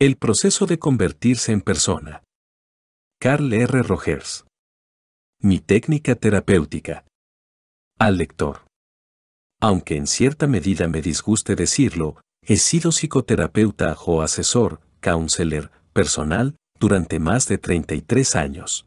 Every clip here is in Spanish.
El proceso de convertirse en persona. Carl R. Rogers. Mi técnica terapéutica. Al lector. Aunque en cierta medida me disguste decirlo, he sido psicoterapeuta o asesor, counselor, personal, durante más de 33 años.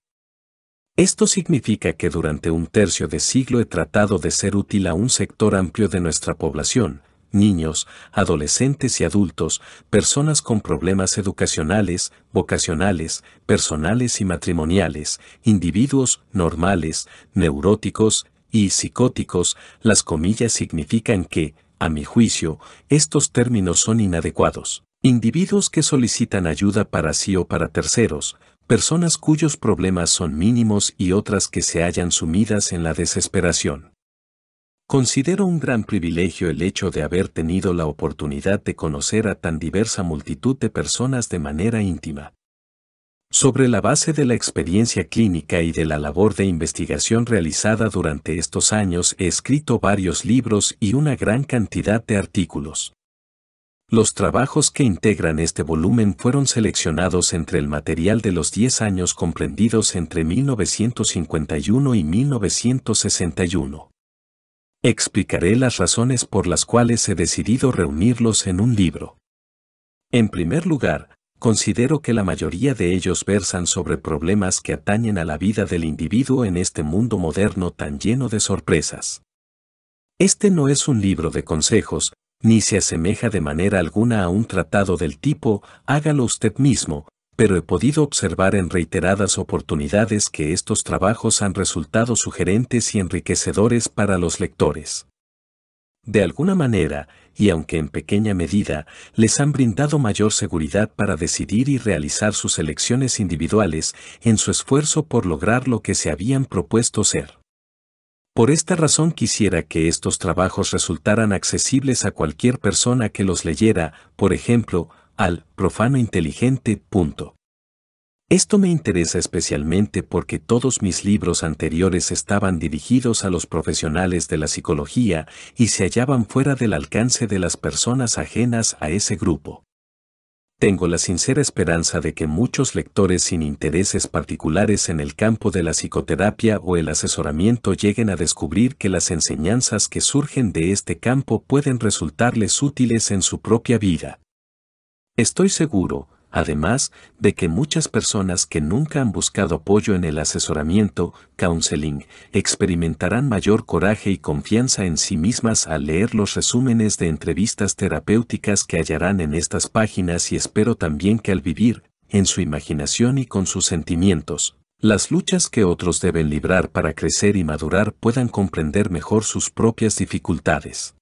Esto significa que durante un tercio de siglo he tratado de ser útil a un sector amplio de nuestra población, niños, adolescentes y adultos, personas con problemas educacionales, vocacionales, personales y matrimoniales, individuos normales, neuróticos y psicóticos, las comillas significan que, a mi juicio, estos términos son inadecuados. Individuos que solicitan ayuda para sí o para terceros, personas cuyos problemas son mínimos y otras que se hallan sumidas en la desesperación. Considero un gran privilegio el hecho de haber tenido la oportunidad de conocer a tan diversa multitud de personas de manera íntima. Sobre la base de la experiencia clínica y de la labor de investigación realizada durante estos años he escrito varios libros y una gran cantidad de artículos. Los trabajos que integran este volumen fueron seleccionados entre el material de los 10 años comprendidos entre 1951 y 1961. Explicaré las razones por las cuales he decidido reunirlos en un libro. En primer lugar, considero que la mayoría de ellos versan sobre problemas que atañen a la vida del individuo en este mundo moderno tan lleno de sorpresas. Este no es un libro de consejos, ni se asemeja de manera alguna a un tratado del tipo hágalo usted mismo, pero he podido observar en reiteradas oportunidades que estos trabajos han resultado sugerentes y enriquecedores para los lectores. De alguna manera, y aunque en pequeña medida, les han brindado mayor seguridad para decidir y realizar sus elecciones individuales en su esfuerzo por lograr lo que se habían propuesto ser. Por esta razón quisiera que estos trabajos resultaran accesibles a cualquier persona que los leyera, por ejemplo, al profano inteligente. Esto me interesa especialmente porque todos mis libros anteriores estaban dirigidos a los profesionales de la psicología y se hallaban fuera del alcance de las personas ajenas a ese grupo. Tengo la sincera esperanza de que muchos lectores sin intereses particulares en el campo de la psicoterapia o el asesoramiento lleguen a descubrir que las enseñanzas que surgen de este campo pueden resultarles útiles en su propia vida. Estoy seguro, además, de que muchas personas que nunca han buscado apoyo en el asesoramiento, counseling, experimentarán mayor coraje y confianza en sí mismas al leer los resúmenes de entrevistas terapéuticas que hallarán en estas páginas y espero también que al vivir, en su imaginación y con sus sentimientos, las luchas que otros deben librar para crecer y madurar puedan comprender mejor sus propias dificultades.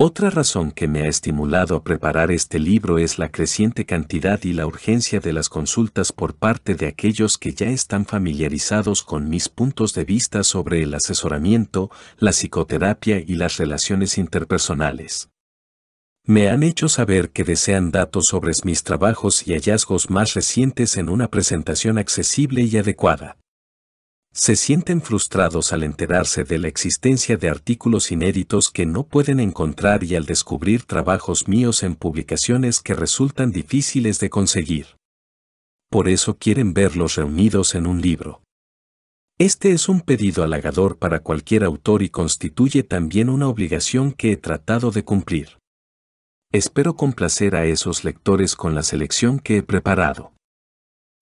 Otra razón que me ha estimulado a preparar este libro es la creciente cantidad y la urgencia de las consultas por parte de aquellos que ya están familiarizados con mis puntos de vista sobre el asesoramiento, la psicoterapia y las relaciones interpersonales. Me han hecho saber que desean datos sobre mis trabajos y hallazgos más recientes en una presentación accesible y adecuada se sienten frustrados al enterarse de la existencia de artículos inéditos que no pueden encontrar y al descubrir trabajos míos en publicaciones que resultan difíciles de conseguir. Por eso quieren verlos reunidos en un libro. Este es un pedido halagador para cualquier autor y constituye también una obligación que he tratado de cumplir. Espero complacer a esos lectores con la selección que he preparado.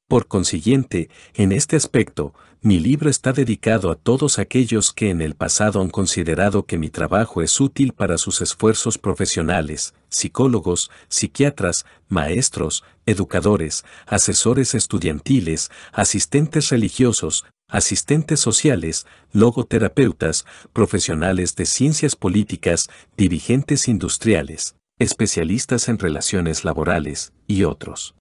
Por consiguiente, en este aspecto, mi libro está dedicado a todos aquellos que en el pasado han considerado que mi trabajo es útil para sus esfuerzos profesionales, psicólogos, psiquiatras, maestros, educadores, asesores estudiantiles, asistentes religiosos, asistentes sociales, logoterapeutas, profesionales de ciencias políticas, dirigentes industriales, especialistas en relaciones laborales, y otros.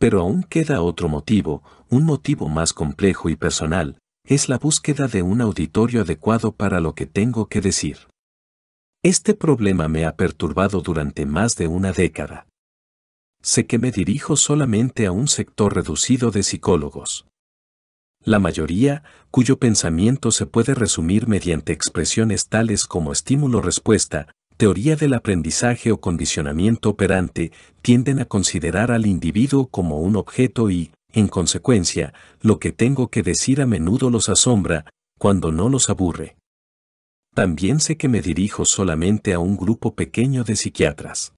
Pero aún queda otro motivo, un motivo más complejo y personal, es la búsqueda de un auditorio adecuado para lo que tengo que decir. Este problema me ha perturbado durante más de una década. Sé que me dirijo solamente a un sector reducido de psicólogos. La mayoría, cuyo pensamiento se puede resumir mediante expresiones tales como estímulo-respuesta, teoría del aprendizaje o condicionamiento operante tienden a considerar al individuo como un objeto y, en consecuencia, lo que tengo que decir a menudo los asombra, cuando no los aburre. También sé que me dirijo solamente a un grupo pequeño de psiquiatras.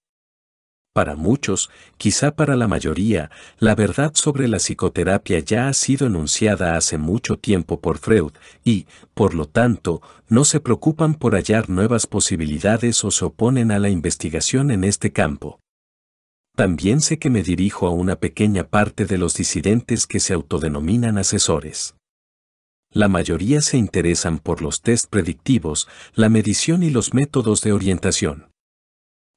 Para muchos, quizá para la mayoría, la verdad sobre la psicoterapia ya ha sido enunciada hace mucho tiempo por Freud y, por lo tanto, no se preocupan por hallar nuevas posibilidades o se oponen a la investigación en este campo. También sé que me dirijo a una pequeña parte de los disidentes que se autodenominan asesores. La mayoría se interesan por los test predictivos, la medición y los métodos de orientación.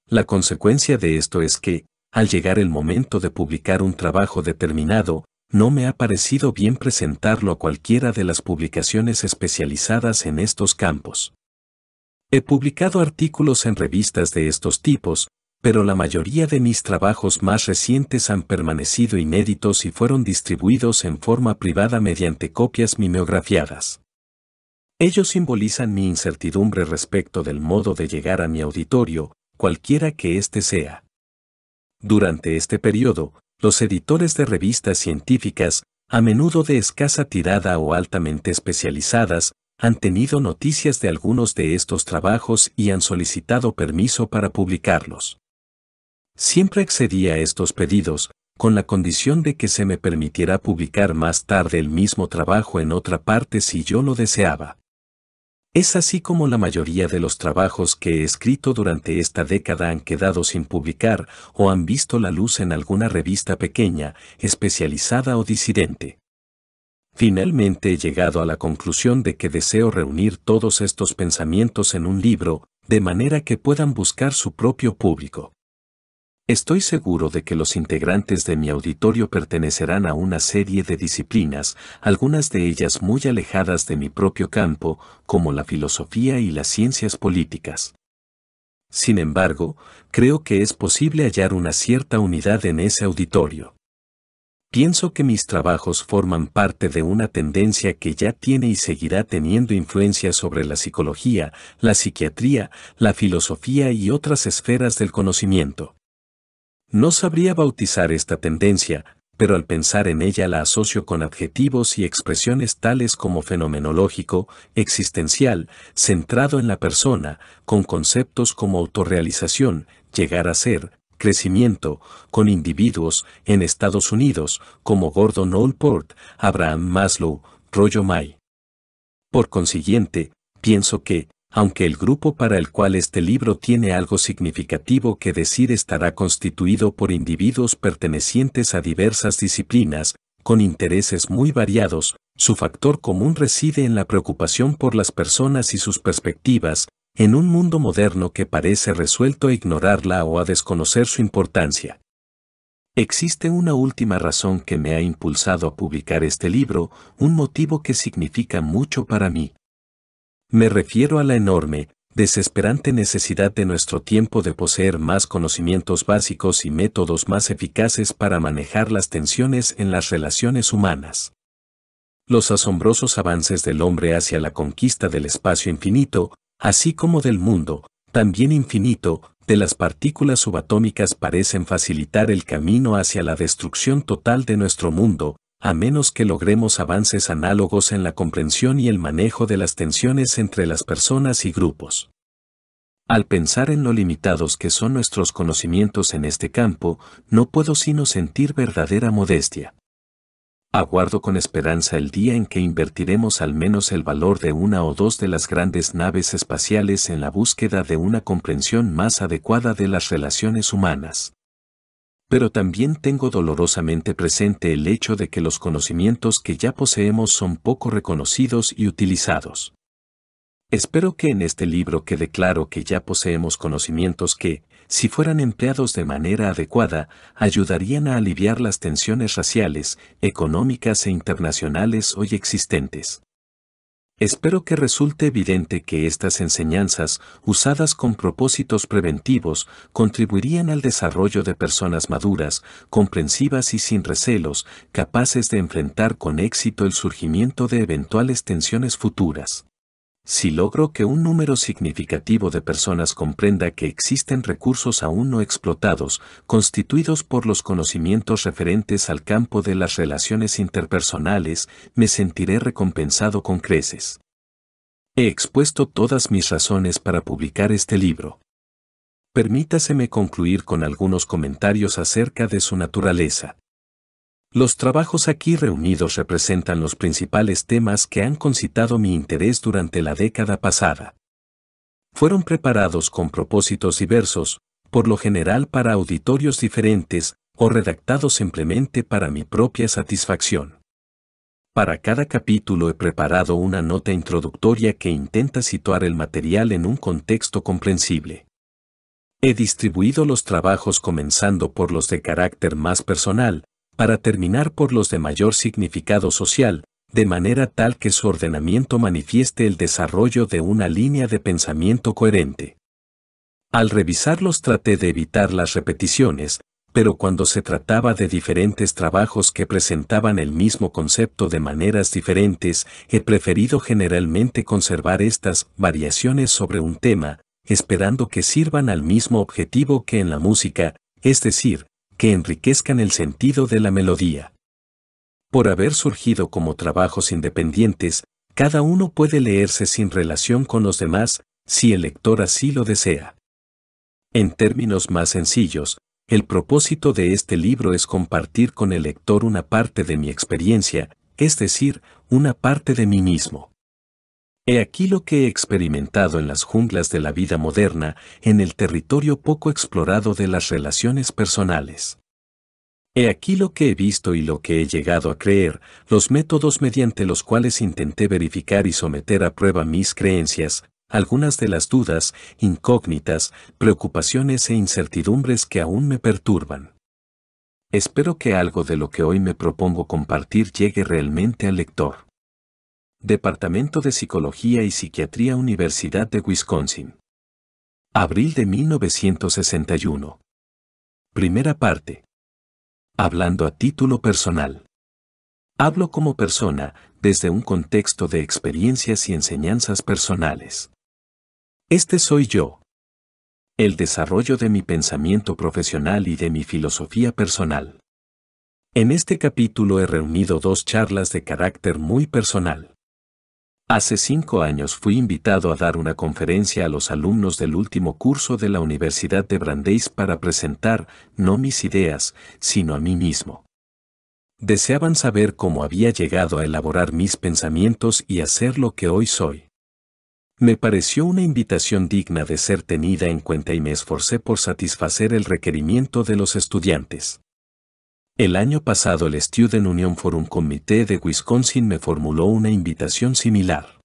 La consecuencia de esto es que, al llegar el momento de publicar un trabajo determinado, no me ha parecido bien presentarlo a cualquiera de las publicaciones especializadas en estos campos. He publicado artículos en revistas de estos tipos, pero la mayoría de mis trabajos más recientes han permanecido inéditos y fueron distribuidos en forma privada mediante copias mimeografiadas. Ellos simbolizan mi incertidumbre respecto del modo de llegar a mi auditorio, cualquiera que éste sea. Durante este periodo, los editores de revistas científicas, a menudo de escasa tirada o altamente especializadas, han tenido noticias de algunos de estos trabajos y han solicitado permiso para publicarlos. Siempre accedí a estos pedidos, con la condición de que se me permitiera publicar más tarde el mismo trabajo en otra parte si yo lo deseaba. Es así como la mayoría de los trabajos que he escrito durante esta década han quedado sin publicar o han visto la luz en alguna revista pequeña, especializada o disidente. Finalmente he llegado a la conclusión de que deseo reunir todos estos pensamientos en un libro, de manera que puedan buscar su propio público. Estoy seguro de que los integrantes de mi auditorio pertenecerán a una serie de disciplinas, algunas de ellas muy alejadas de mi propio campo, como la filosofía y las ciencias políticas. Sin embargo, creo que es posible hallar una cierta unidad en ese auditorio. Pienso que mis trabajos forman parte de una tendencia que ya tiene y seguirá teniendo influencia sobre la psicología, la psiquiatría, la filosofía y otras esferas del conocimiento. No sabría bautizar esta tendencia, pero al pensar en ella la asocio con adjetivos y expresiones tales como fenomenológico, existencial, centrado en la persona, con conceptos como autorrealización, llegar a ser, crecimiento, con individuos, en Estados Unidos, como Gordon Allport, Abraham Maslow, Rollo May. Por consiguiente, pienso que, aunque el grupo para el cual este libro tiene algo significativo que decir estará constituido por individuos pertenecientes a diversas disciplinas, con intereses muy variados, su factor común reside en la preocupación por las personas y sus perspectivas, en un mundo moderno que parece resuelto a ignorarla o a desconocer su importancia. Existe una última razón que me ha impulsado a publicar este libro, un motivo que significa mucho para mí. Me refiero a la enorme, desesperante necesidad de nuestro tiempo de poseer más conocimientos básicos y métodos más eficaces para manejar las tensiones en las relaciones humanas. Los asombrosos avances del hombre hacia la conquista del espacio infinito, así como del mundo, también infinito, de las partículas subatómicas parecen facilitar el camino hacia la destrucción total de nuestro mundo, a menos que logremos avances análogos en la comprensión y el manejo de las tensiones entre las personas y grupos. Al pensar en lo limitados que son nuestros conocimientos en este campo, no puedo sino sentir verdadera modestia. Aguardo con esperanza el día en que invertiremos al menos el valor de una o dos de las grandes naves espaciales en la búsqueda de una comprensión más adecuada de las relaciones humanas pero también tengo dolorosamente presente el hecho de que los conocimientos que ya poseemos son poco reconocidos y utilizados. Espero que en este libro quede claro que ya poseemos conocimientos que, si fueran empleados de manera adecuada, ayudarían a aliviar las tensiones raciales, económicas e internacionales hoy existentes. Espero que resulte evidente que estas enseñanzas, usadas con propósitos preventivos, contribuirían al desarrollo de personas maduras, comprensivas y sin recelos, capaces de enfrentar con éxito el surgimiento de eventuales tensiones futuras. Si logro que un número significativo de personas comprenda que existen recursos aún no explotados, constituidos por los conocimientos referentes al campo de las relaciones interpersonales, me sentiré recompensado con creces. He expuesto todas mis razones para publicar este libro. Permítaseme concluir con algunos comentarios acerca de su naturaleza. Los trabajos aquí reunidos representan los principales temas que han concitado mi interés durante la década pasada. Fueron preparados con propósitos diversos, por lo general para auditorios diferentes, o redactados simplemente para mi propia satisfacción. Para cada capítulo he preparado una nota introductoria que intenta situar el material en un contexto comprensible. He distribuido los trabajos comenzando por los de carácter más personal, para terminar por los de mayor significado social, de manera tal que su ordenamiento manifieste el desarrollo de una línea de pensamiento coherente. Al revisarlos traté de evitar las repeticiones, pero cuando se trataba de diferentes trabajos que presentaban el mismo concepto de maneras diferentes, he preferido generalmente conservar estas variaciones sobre un tema, esperando que sirvan al mismo objetivo que en la música, es decir, que enriquezcan el sentido de la melodía. Por haber surgido como trabajos independientes, cada uno puede leerse sin relación con los demás, si el lector así lo desea. En términos más sencillos, el propósito de este libro es compartir con el lector una parte de mi experiencia, es decir, una parte de mí mismo. He aquí lo que he experimentado en las junglas de la vida moderna, en el territorio poco explorado de las relaciones personales. He aquí lo que he visto y lo que he llegado a creer, los métodos mediante los cuales intenté verificar y someter a prueba mis creencias, algunas de las dudas, incógnitas, preocupaciones e incertidumbres que aún me perturban. Espero que algo de lo que hoy me propongo compartir llegue realmente al lector. Departamento de Psicología y Psiquiatría Universidad de Wisconsin. Abril de 1961. Primera parte. Hablando a título personal. Hablo como persona desde un contexto de experiencias y enseñanzas personales. Este soy yo. El desarrollo de mi pensamiento profesional y de mi filosofía personal. En este capítulo he reunido dos charlas de carácter muy personal. Hace cinco años fui invitado a dar una conferencia a los alumnos del último curso de la Universidad de Brandeis para presentar, no mis ideas, sino a mí mismo. Deseaban saber cómo había llegado a elaborar mis pensamientos y hacer lo que hoy soy. Me pareció una invitación digna de ser tenida en cuenta y me esforcé por satisfacer el requerimiento de los estudiantes. El año pasado el Student Union Forum Committee de Wisconsin me formuló una invitación similar.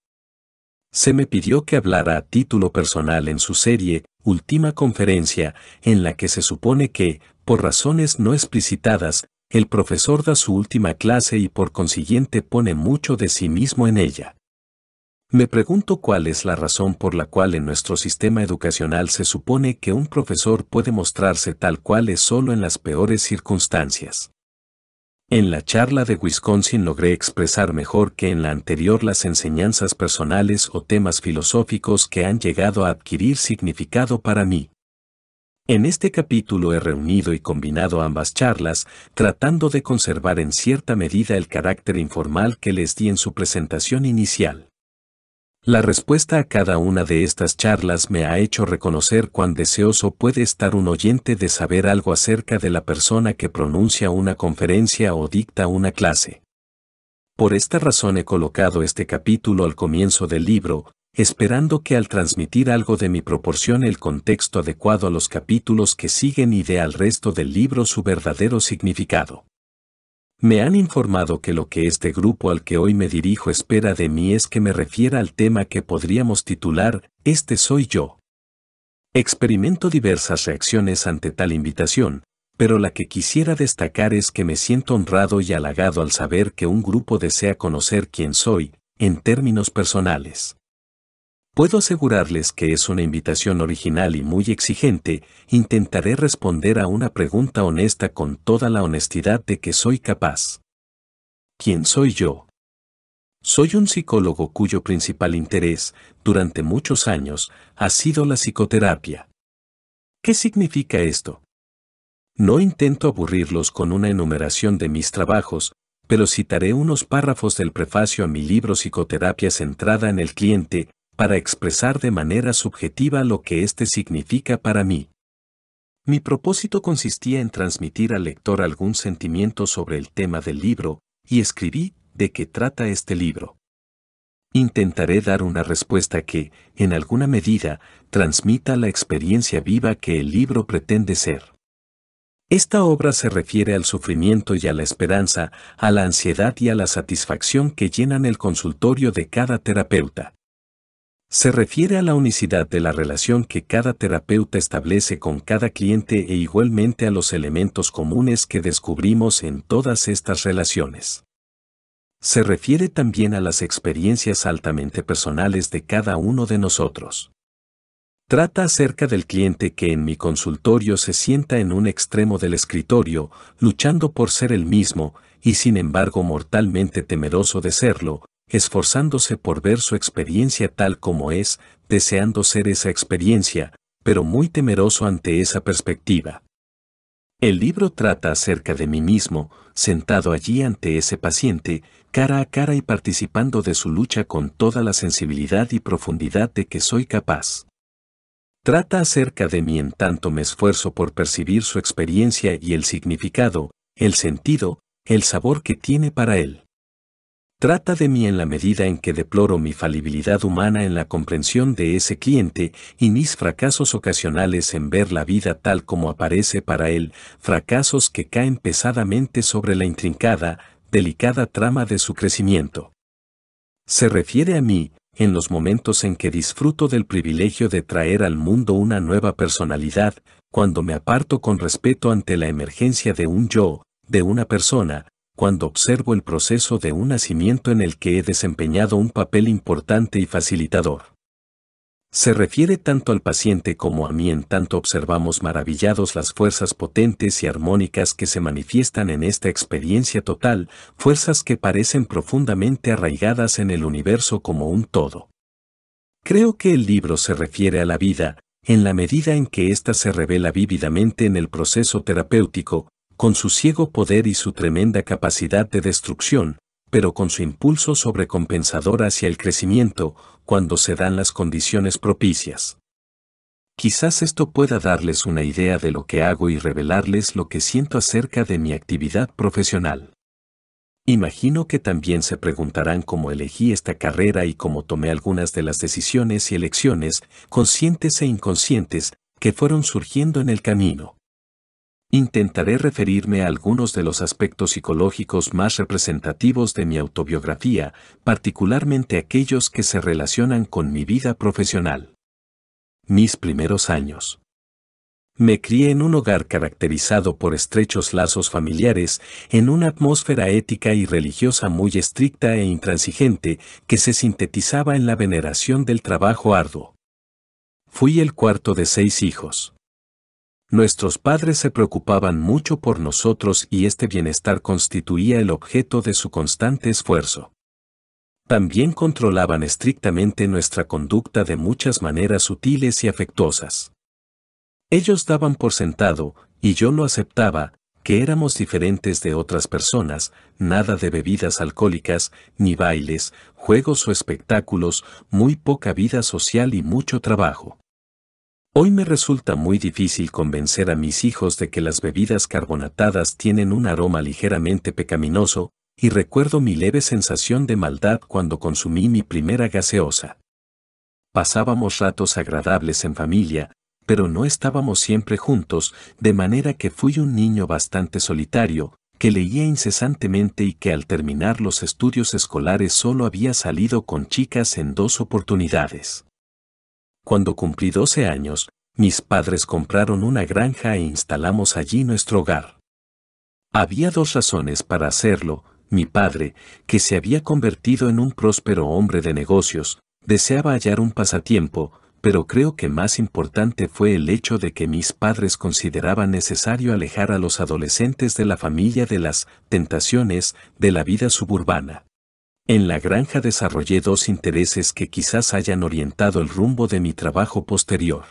Se me pidió que hablara a título personal en su serie, última conferencia, en la que se supone que, por razones no explicitadas, el profesor da su última clase y por consiguiente pone mucho de sí mismo en ella. Me pregunto cuál es la razón por la cual en nuestro sistema educacional se supone que un profesor puede mostrarse tal cual es solo en las peores circunstancias. En la charla de Wisconsin logré expresar mejor que en la anterior las enseñanzas personales o temas filosóficos que han llegado a adquirir significado para mí. En este capítulo he reunido y combinado ambas charlas, tratando de conservar en cierta medida el carácter informal que les di en su presentación inicial. La respuesta a cada una de estas charlas me ha hecho reconocer cuán deseoso puede estar un oyente de saber algo acerca de la persona que pronuncia una conferencia o dicta una clase. Por esta razón he colocado este capítulo al comienzo del libro, esperando que al transmitir algo de mi proporción el contexto adecuado a los capítulos que siguen y dé al resto del libro su verdadero significado. Me han informado que lo que este grupo al que hoy me dirijo espera de mí es que me refiera al tema que podríamos titular, Este soy yo. Experimento diversas reacciones ante tal invitación, pero la que quisiera destacar es que me siento honrado y halagado al saber que un grupo desea conocer quién soy, en términos personales. Puedo asegurarles que es una invitación original y muy exigente, intentaré responder a una pregunta honesta con toda la honestidad de que soy capaz. ¿Quién soy yo? Soy un psicólogo cuyo principal interés, durante muchos años, ha sido la psicoterapia. ¿Qué significa esto? No intento aburrirlos con una enumeración de mis trabajos, pero citaré unos párrafos del prefacio a mi libro Psicoterapia centrada en el cliente, para expresar de manera subjetiva lo que éste significa para mí. Mi propósito consistía en transmitir al lector algún sentimiento sobre el tema del libro, y escribí de qué trata este libro. Intentaré dar una respuesta que, en alguna medida, transmita la experiencia viva que el libro pretende ser. Esta obra se refiere al sufrimiento y a la esperanza, a la ansiedad y a la satisfacción que llenan el consultorio de cada terapeuta. Se refiere a la unicidad de la relación que cada terapeuta establece con cada cliente e igualmente a los elementos comunes que descubrimos en todas estas relaciones. Se refiere también a las experiencias altamente personales de cada uno de nosotros. Trata acerca del cliente que en mi consultorio se sienta en un extremo del escritorio, luchando por ser el mismo, y sin embargo mortalmente temeroso de serlo, esforzándose por ver su experiencia tal como es, deseando ser esa experiencia, pero muy temeroso ante esa perspectiva. El libro trata acerca de mí mismo, sentado allí ante ese paciente, cara a cara y participando de su lucha con toda la sensibilidad y profundidad de que soy capaz. Trata acerca de mí en tanto me esfuerzo por percibir su experiencia y el significado, el sentido, el sabor que tiene para él. Trata de mí en la medida en que deploro mi falibilidad humana en la comprensión de ese cliente y mis fracasos ocasionales en ver la vida tal como aparece para él, fracasos que caen pesadamente sobre la intrincada, delicada trama de su crecimiento. Se refiere a mí, en los momentos en que disfruto del privilegio de traer al mundo una nueva personalidad, cuando me aparto con respeto ante la emergencia de un yo, de una persona, cuando observo el proceso de un nacimiento en el que he desempeñado un papel importante y facilitador. Se refiere tanto al paciente como a mí en tanto observamos maravillados las fuerzas potentes y armónicas que se manifiestan en esta experiencia total, fuerzas que parecen profundamente arraigadas en el universo como un todo. Creo que el libro se refiere a la vida, en la medida en que ésta se revela vívidamente en el proceso terapéutico, con su ciego poder y su tremenda capacidad de destrucción, pero con su impulso sobrecompensador hacia el crecimiento cuando se dan las condiciones propicias. Quizás esto pueda darles una idea de lo que hago y revelarles lo que siento acerca de mi actividad profesional. Imagino que también se preguntarán cómo elegí esta carrera y cómo tomé algunas de las decisiones y elecciones, conscientes e inconscientes, que fueron surgiendo en el camino intentaré referirme a algunos de los aspectos psicológicos más representativos de mi autobiografía, particularmente aquellos que se relacionan con mi vida profesional. Mis primeros años. Me crié en un hogar caracterizado por estrechos lazos familiares, en una atmósfera ética y religiosa muy estricta e intransigente que se sintetizaba en la veneración del trabajo arduo. Fui el cuarto de seis hijos. Nuestros padres se preocupaban mucho por nosotros y este bienestar constituía el objeto de su constante esfuerzo. También controlaban estrictamente nuestra conducta de muchas maneras sutiles y afectuosas. Ellos daban por sentado, y yo lo aceptaba, que éramos diferentes de otras personas, nada de bebidas alcohólicas, ni bailes, juegos o espectáculos, muy poca vida social y mucho trabajo. Hoy me resulta muy difícil convencer a mis hijos de que las bebidas carbonatadas tienen un aroma ligeramente pecaminoso, y recuerdo mi leve sensación de maldad cuando consumí mi primera gaseosa. Pasábamos ratos agradables en familia, pero no estábamos siempre juntos, de manera que fui un niño bastante solitario, que leía incesantemente y que al terminar los estudios escolares solo había salido con chicas en dos oportunidades. Cuando cumplí 12 años, mis padres compraron una granja e instalamos allí nuestro hogar. Había dos razones para hacerlo. Mi padre, que se había convertido en un próspero hombre de negocios, deseaba hallar un pasatiempo, pero creo que más importante fue el hecho de que mis padres consideraban necesario alejar a los adolescentes de la familia de las tentaciones de la vida suburbana. En la granja desarrollé dos intereses que quizás hayan orientado el rumbo de mi trabajo posterior.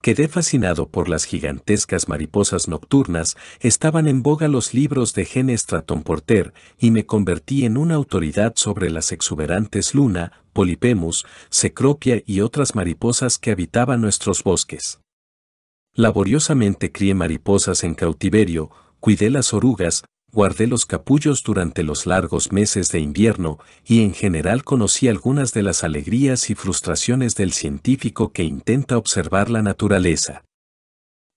Quedé fascinado por las gigantescas mariposas nocturnas, estaban en boga los libros de Gene Stratton Porter, y me convertí en una autoridad sobre las exuberantes luna, polipemus, cecropia y otras mariposas que habitaban nuestros bosques. Laboriosamente crié mariposas en cautiverio, cuidé las orugas, guardé los capullos durante los largos meses de invierno y en general conocí algunas de las alegrías y frustraciones del científico que intenta observar la naturaleza.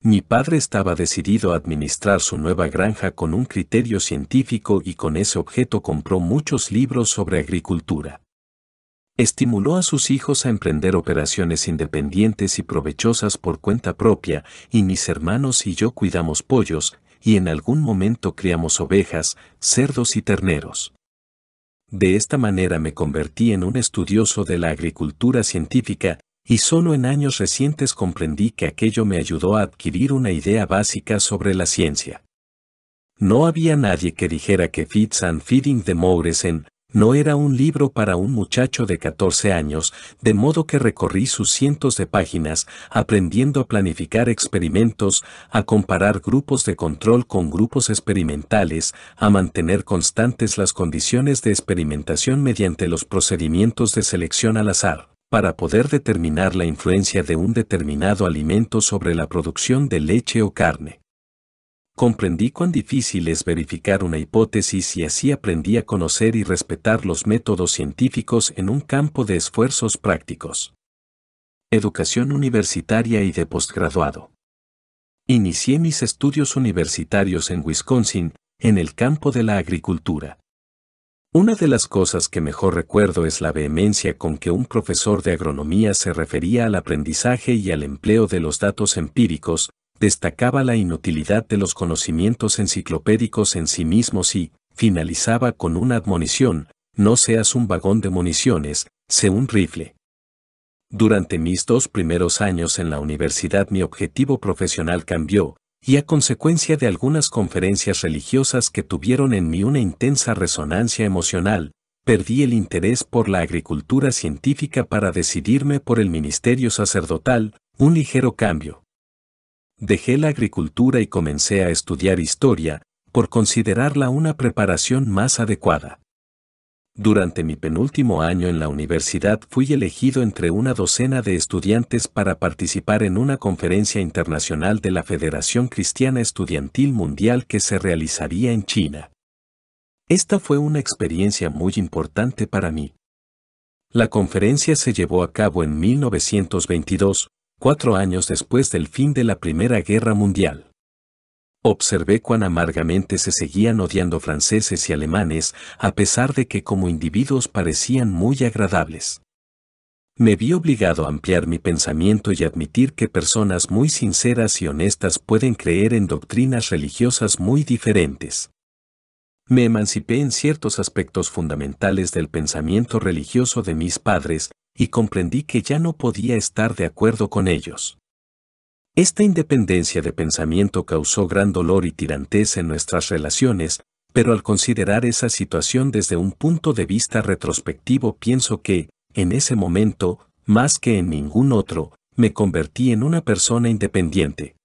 Mi padre estaba decidido a administrar su nueva granja con un criterio científico y con ese objeto compró muchos libros sobre agricultura. Estimuló a sus hijos a emprender operaciones independientes y provechosas por cuenta propia, y mis hermanos y yo cuidamos pollos, y en algún momento criamos ovejas, cerdos y terneros. De esta manera me convertí en un estudioso de la agricultura científica, y solo en años recientes comprendí que aquello me ayudó a adquirir una idea básica sobre la ciencia. No había nadie que dijera que Feeds and Feeding the Moures en no era un libro para un muchacho de 14 años, de modo que recorrí sus cientos de páginas, aprendiendo a planificar experimentos, a comparar grupos de control con grupos experimentales, a mantener constantes las condiciones de experimentación mediante los procedimientos de selección al azar, para poder determinar la influencia de un determinado alimento sobre la producción de leche o carne comprendí cuán difícil es verificar una hipótesis y así aprendí a conocer y respetar los métodos científicos en un campo de esfuerzos prácticos. Educación universitaria y de postgraduado. Inicié mis estudios universitarios en Wisconsin, en el campo de la agricultura. Una de las cosas que mejor recuerdo es la vehemencia con que un profesor de agronomía se refería al aprendizaje y al empleo de los datos empíricos, destacaba la inutilidad de los conocimientos enciclopédicos en sí mismos y, finalizaba con una admonición, no seas un vagón de municiones, sé un rifle. Durante mis dos primeros años en la universidad mi objetivo profesional cambió, y a consecuencia de algunas conferencias religiosas que tuvieron en mí una intensa resonancia emocional, perdí el interés por la agricultura científica para decidirme por el ministerio sacerdotal, un ligero cambio dejé la agricultura y comencé a estudiar historia, por considerarla una preparación más adecuada. Durante mi penúltimo año en la universidad fui elegido entre una docena de estudiantes para participar en una conferencia internacional de la Federación Cristiana Estudiantil Mundial que se realizaría en China. Esta fue una experiencia muy importante para mí. La conferencia se llevó a cabo en 1922, cuatro años después del fin de la Primera Guerra Mundial. Observé cuán amargamente se seguían odiando franceses y alemanes, a pesar de que como individuos parecían muy agradables. Me vi obligado a ampliar mi pensamiento y admitir que personas muy sinceras y honestas pueden creer en doctrinas religiosas muy diferentes. Me emancipé en ciertos aspectos fundamentales del pensamiento religioso de mis padres, y comprendí que ya no podía estar de acuerdo con ellos. Esta independencia de pensamiento causó gran dolor y tirantez en nuestras relaciones, pero al considerar esa situación desde un punto de vista retrospectivo pienso que, en ese momento, más que en ningún otro, me convertí en una persona independiente.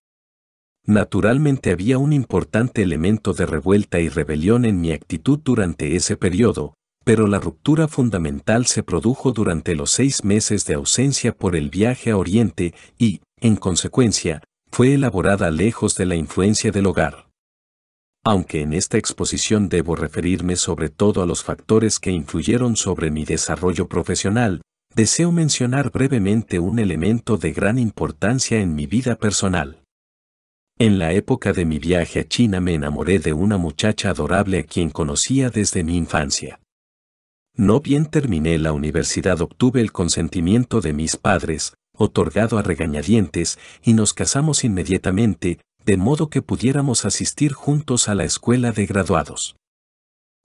Naturalmente había un importante elemento de revuelta y rebelión en mi actitud durante ese periodo, pero la ruptura fundamental se produjo durante los seis meses de ausencia por el viaje a Oriente y, en consecuencia, fue elaborada lejos de la influencia del hogar. Aunque en esta exposición debo referirme sobre todo a los factores que influyeron sobre mi desarrollo profesional, deseo mencionar brevemente un elemento de gran importancia en mi vida personal. En la época de mi viaje a China me enamoré de una muchacha adorable a quien conocía desde mi infancia. No bien terminé la universidad obtuve el consentimiento de mis padres, otorgado a regañadientes, y nos casamos inmediatamente, de modo que pudiéramos asistir juntos a la escuela de graduados.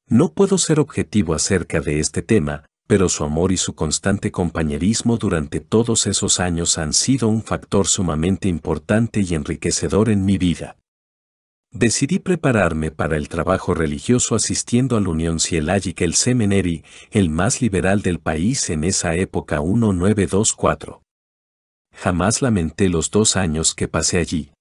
No puedo ser objetivo acerca de este tema, pero su amor y su constante compañerismo durante todos esos años han sido un factor sumamente importante y enriquecedor en mi vida. Decidí prepararme para el trabajo religioso asistiendo a la Unión Cielagic el Seminary, el más liberal del país en esa época 1924. Jamás lamenté los dos años que pasé allí.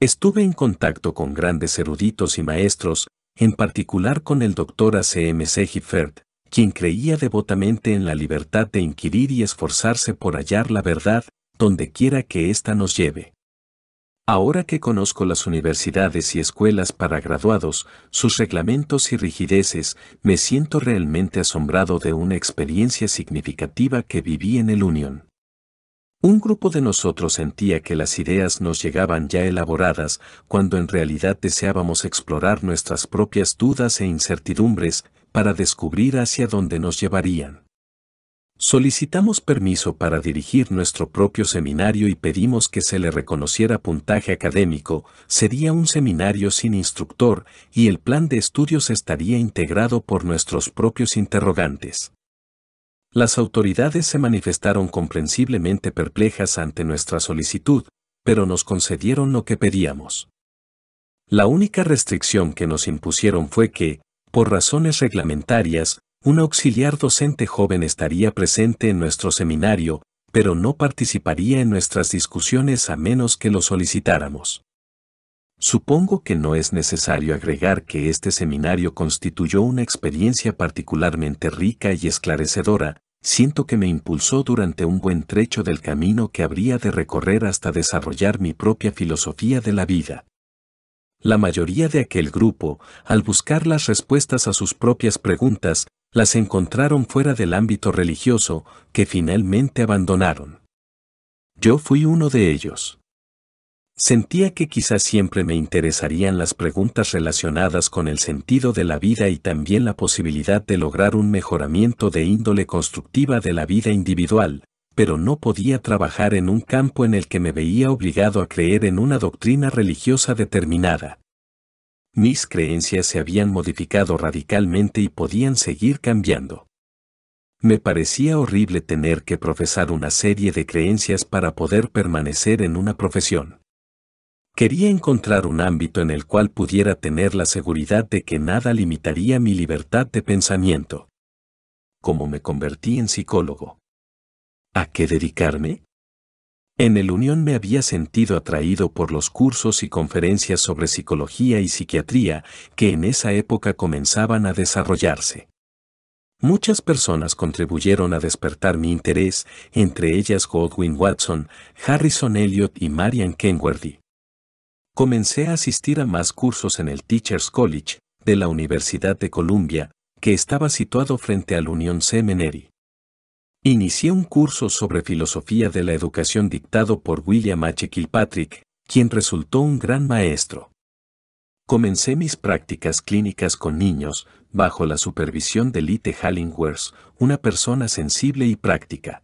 Estuve en contacto con grandes eruditos y maestros, en particular con el doctor A.C.M. Sejifert, quien creía devotamente en la libertad de inquirir y esforzarse por hallar la verdad, donde quiera que ésta nos lleve. Ahora que conozco las universidades y escuelas para graduados, sus reglamentos y rigideces, me siento realmente asombrado de una experiencia significativa que viví en el Union. Un grupo de nosotros sentía que las ideas nos llegaban ya elaboradas, cuando en realidad deseábamos explorar nuestras propias dudas e incertidumbres para descubrir hacia dónde nos llevarían. Solicitamos permiso para dirigir nuestro propio seminario y pedimos que se le reconociera puntaje académico, sería un seminario sin instructor y el plan de estudios estaría integrado por nuestros propios interrogantes. Las autoridades se manifestaron comprensiblemente perplejas ante nuestra solicitud, pero nos concedieron lo que pedíamos. La única restricción que nos impusieron fue que, por razones reglamentarias, un auxiliar docente joven estaría presente en nuestro seminario, pero no participaría en nuestras discusiones a menos que lo solicitáramos. Supongo que no es necesario agregar que este seminario constituyó una experiencia particularmente rica y esclarecedora, siento que me impulsó durante un buen trecho del camino que habría de recorrer hasta desarrollar mi propia filosofía de la vida. La mayoría de aquel grupo, al buscar las respuestas a sus propias preguntas, las encontraron fuera del ámbito religioso, que finalmente abandonaron. Yo fui uno de ellos. Sentía que quizás siempre me interesarían las preguntas relacionadas con el sentido de la vida y también la posibilidad de lograr un mejoramiento de índole constructiva de la vida individual, pero no podía trabajar en un campo en el que me veía obligado a creer en una doctrina religiosa determinada, mis creencias se habían modificado radicalmente y podían seguir cambiando. Me parecía horrible tener que profesar una serie de creencias para poder permanecer en una profesión. Quería encontrar un ámbito en el cual pudiera tener la seguridad de que nada limitaría mi libertad de pensamiento. Como me convertí en psicólogo? ¿A qué dedicarme? En el Unión me había sentido atraído por los cursos y conferencias sobre psicología y psiquiatría que en esa época comenzaban a desarrollarse. Muchas personas contribuyeron a despertar mi interés, entre ellas Godwin Watson, Harrison Elliott y Marian Kenworthy. Comencé a asistir a más cursos en el Teachers College de la Universidad de Columbia, que estaba situado frente al Unión Seminary. Inicié un curso sobre filosofía de la educación dictado por William H. Kilpatrick, quien resultó un gran maestro. Comencé mis prácticas clínicas con niños, bajo la supervisión de Lite Hallingworth, una persona sensible y práctica.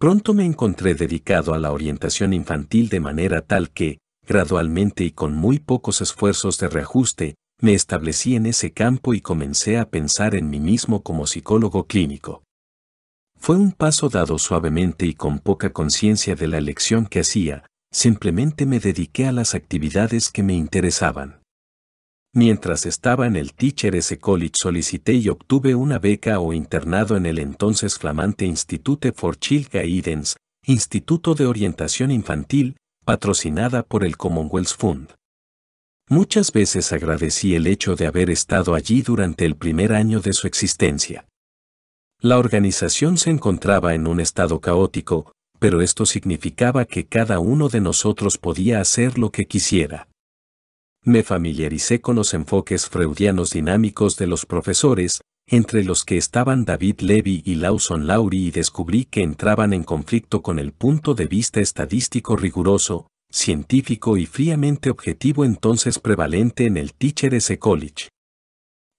Pronto me encontré dedicado a la orientación infantil de manera tal que, gradualmente y con muy pocos esfuerzos de reajuste, me establecí en ese campo y comencé a pensar en mí mismo como psicólogo clínico. Fue un paso dado suavemente y con poca conciencia de la elección que hacía, simplemente me dediqué a las actividades que me interesaban. Mientras estaba en el Teachers College solicité y obtuve una beca o internado en el entonces flamante Institute for Child Guidance, Instituto de Orientación Infantil, patrocinada por el Commonwealth Fund. Muchas veces agradecí el hecho de haber estado allí durante el primer año de su existencia. La organización se encontraba en un estado caótico, pero esto significaba que cada uno de nosotros podía hacer lo que quisiera. Me familiaricé con los enfoques freudianos dinámicos de los profesores, entre los que estaban David Levy y Lawson Lowry y descubrí que entraban en conflicto con el punto de vista estadístico riguroso, científico y fríamente objetivo entonces prevalente en el Teacher College.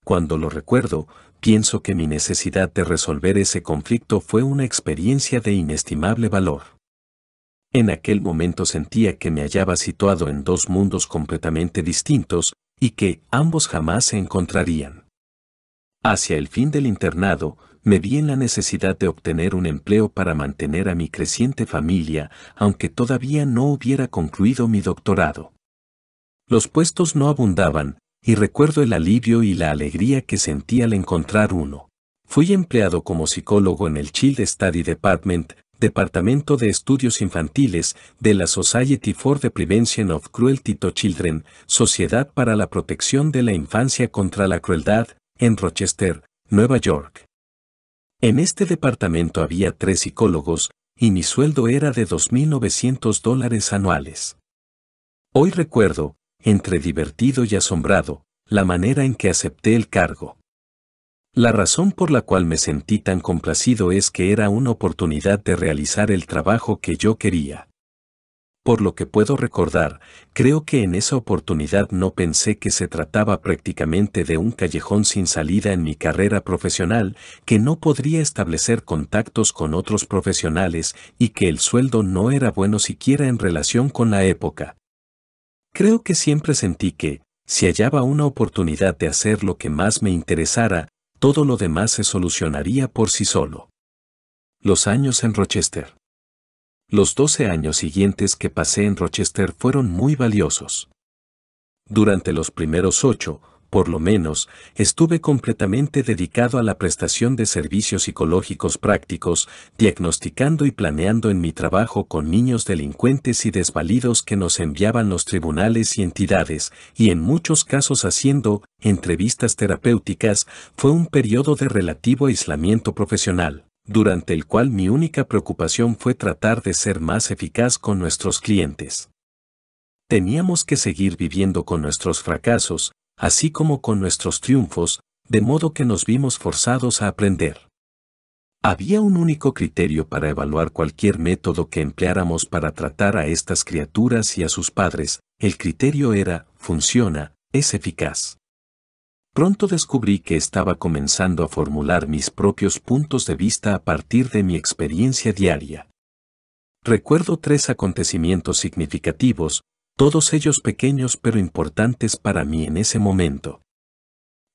Cuando lo recuerdo, pienso que mi necesidad de resolver ese conflicto fue una experiencia de inestimable valor. En aquel momento sentía que me hallaba situado en dos mundos completamente distintos y que ambos jamás se encontrarían. Hacia el fin del internado, me vi en la necesidad de obtener un empleo para mantener a mi creciente familia, aunque todavía no hubiera concluido mi doctorado. Los puestos no abundaban, y recuerdo el alivio y la alegría que sentí al encontrar uno. Fui empleado como psicólogo en el Child Study Department, Departamento de Estudios Infantiles de la Society for the Prevention of Cruelty to Children, Sociedad para la Protección de la Infancia contra la Crueldad, en Rochester, Nueva York. En este departamento había tres psicólogos, y mi sueldo era de 2.900 dólares anuales. Hoy recuerdo, entre divertido y asombrado, la manera en que acepté el cargo. La razón por la cual me sentí tan complacido es que era una oportunidad de realizar el trabajo que yo quería. Por lo que puedo recordar, creo que en esa oportunidad no pensé que se trataba prácticamente de un callejón sin salida en mi carrera profesional, que no podría establecer contactos con otros profesionales y que el sueldo no era bueno siquiera en relación con la época. Creo que siempre sentí que, si hallaba una oportunidad de hacer lo que más me interesara, todo lo demás se solucionaría por sí solo. Los años en Rochester. Los 12 años siguientes que pasé en Rochester fueron muy valiosos. Durante los primeros ocho, por lo menos, estuve completamente dedicado a la prestación de servicios psicológicos prácticos, diagnosticando y planeando en mi trabajo con niños delincuentes y desvalidos que nos enviaban los tribunales y entidades, y en muchos casos haciendo entrevistas terapéuticas, fue un periodo de relativo aislamiento profesional durante el cual mi única preocupación fue tratar de ser más eficaz con nuestros clientes. Teníamos que seguir viviendo con nuestros fracasos, así como con nuestros triunfos, de modo que nos vimos forzados a aprender. Había un único criterio para evaluar cualquier método que empleáramos para tratar a estas criaturas y a sus padres, el criterio era, funciona, es eficaz. Pronto descubrí que estaba comenzando a formular mis propios puntos de vista a partir de mi experiencia diaria. Recuerdo tres acontecimientos significativos, todos ellos pequeños pero importantes para mí en ese momento.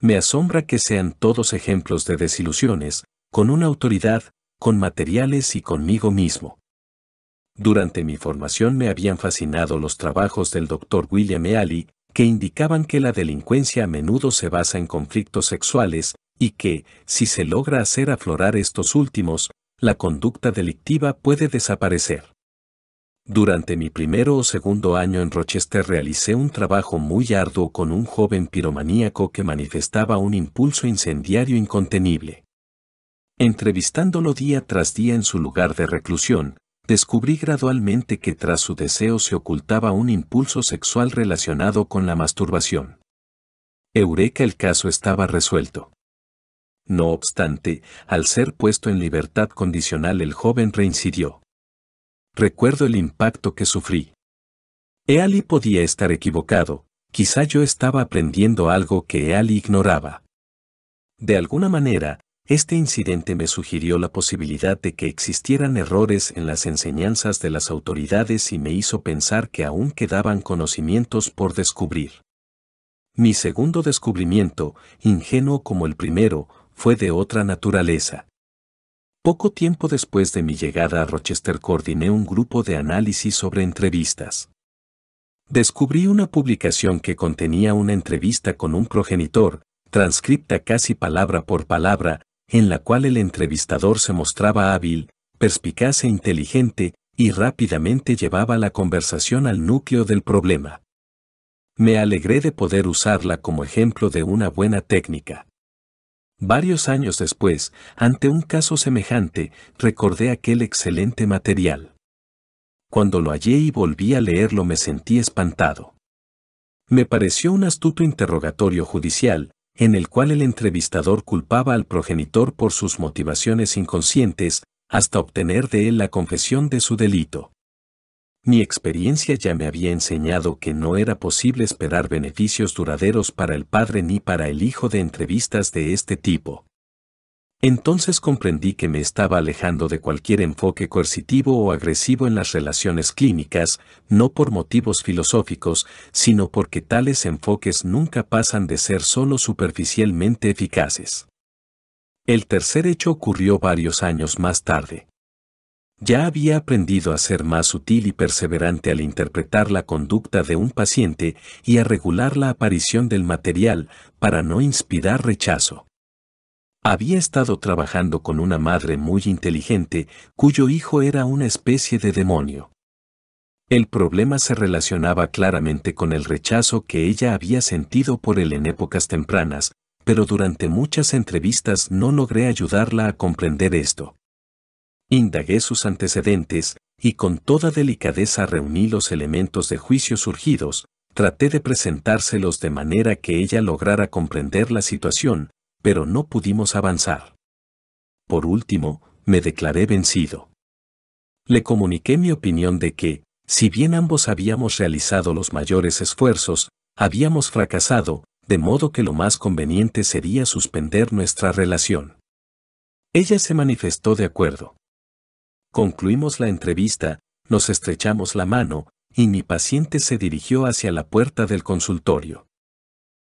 Me asombra que sean todos ejemplos de desilusiones, con una autoridad, con materiales y conmigo mismo. Durante mi formación me habían fascinado los trabajos del doctor William E. que indicaban que la delincuencia a menudo se basa en conflictos sexuales, y que, si se logra hacer aflorar estos últimos, la conducta delictiva puede desaparecer. Durante mi primero o segundo año en Rochester realicé un trabajo muy arduo con un joven piromaníaco que manifestaba un impulso incendiario incontenible. Entrevistándolo día tras día en su lugar de reclusión, descubrí gradualmente que tras su deseo se ocultaba un impulso sexual relacionado con la masturbación. Eureka el caso estaba resuelto. No obstante, al ser puesto en libertad condicional el joven reincidió. Recuerdo el impacto que sufrí. Eali podía estar equivocado, quizá yo estaba aprendiendo algo que Eali ignoraba. De alguna manera, este incidente me sugirió la posibilidad de que existieran errores en las enseñanzas de las autoridades y me hizo pensar que aún quedaban conocimientos por descubrir. Mi segundo descubrimiento, ingenuo como el primero, fue de otra naturaleza. Poco tiempo después de mi llegada a Rochester coordiné un grupo de análisis sobre entrevistas. Descubrí una publicación que contenía una entrevista con un progenitor, transcripta casi palabra por palabra, en la cual el entrevistador se mostraba hábil, perspicaz e inteligente, y rápidamente llevaba la conversación al núcleo del problema. Me alegré de poder usarla como ejemplo de una buena técnica. Varios años después, ante un caso semejante, recordé aquel excelente material. Cuando lo hallé y volví a leerlo me sentí espantado. Me pareció un astuto interrogatorio judicial, en el cual el entrevistador culpaba al progenitor por sus motivaciones inconscientes, hasta obtener de él la confesión de su delito. Mi experiencia ya me había enseñado que no era posible esperar beneficios duraderos para el padre ni para el hijo de entrevistas de este tipo. Entonces comprendí que me estaba alejando de cualquier enfoque coercitivo o agresivo en las relaciones clínicas, no por motivos filosóficos, sino porque tales enfoques nunca pasan de ser solo superficialmente eficaces. El tercer hecho ocurrió varios años más tarde ya había aprendido a ser más sutil y perseverante al interpretar la conducta de un paciente y a regular la aparición del material para no inspirar rechazo. Había estado trabajando con una madre muy inteligente cuyo hijo era una especie de demonio. El problema se relacionaba claramente con el rechazo que ella había sentido por él en épocas tempranas, pero durante muchas entrevistas no logré ayudarla a comprender esto indagué sus antecedentes, y con toda delicadeza reuní los elementos de juicio surgidos, traté de presentárselos de manera que ella lograra comprender la situación, pero no pudimos avanzar. Por último, me declaré vencido. Le comuniqué mi opinión de que, si bien ambos habíamos realizado los mayores esfuerzos, habíamos fracasado, de modo que lo más conveniente sería suspender nuestra relación. Ella se manifestó de acuerdo. Concluimos la entrevista, nos estrechamos la mano, y mi paciente se dirigió hacia la puerta del consultorio.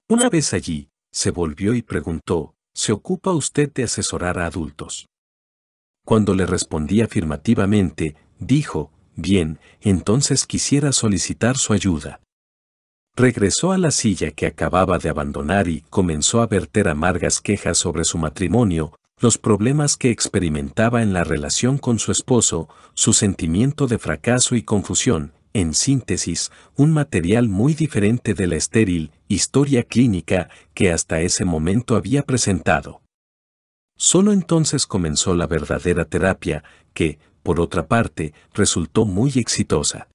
Una vez allí, se volvió y preguntó, ¿se ocupa usted de asesorar a adultos? Cuando le respondí afirmativamente, dijo, bien, entonces quisiera solicitar su ayuda. Regresó a la silla que acababa de abandonar y comenzó a verter amargas quejas sobre su matrimonio, los problemas que experimentaba en la relación con su esposo, su sentimiento de fracaso y confusión, en síntesis, un material muy diferente de la estéril historia clínica que hasta ese momento había presentado. Solo entonces comenzó la verdadera terapia, que, por otra parte, resultó muy exitosa.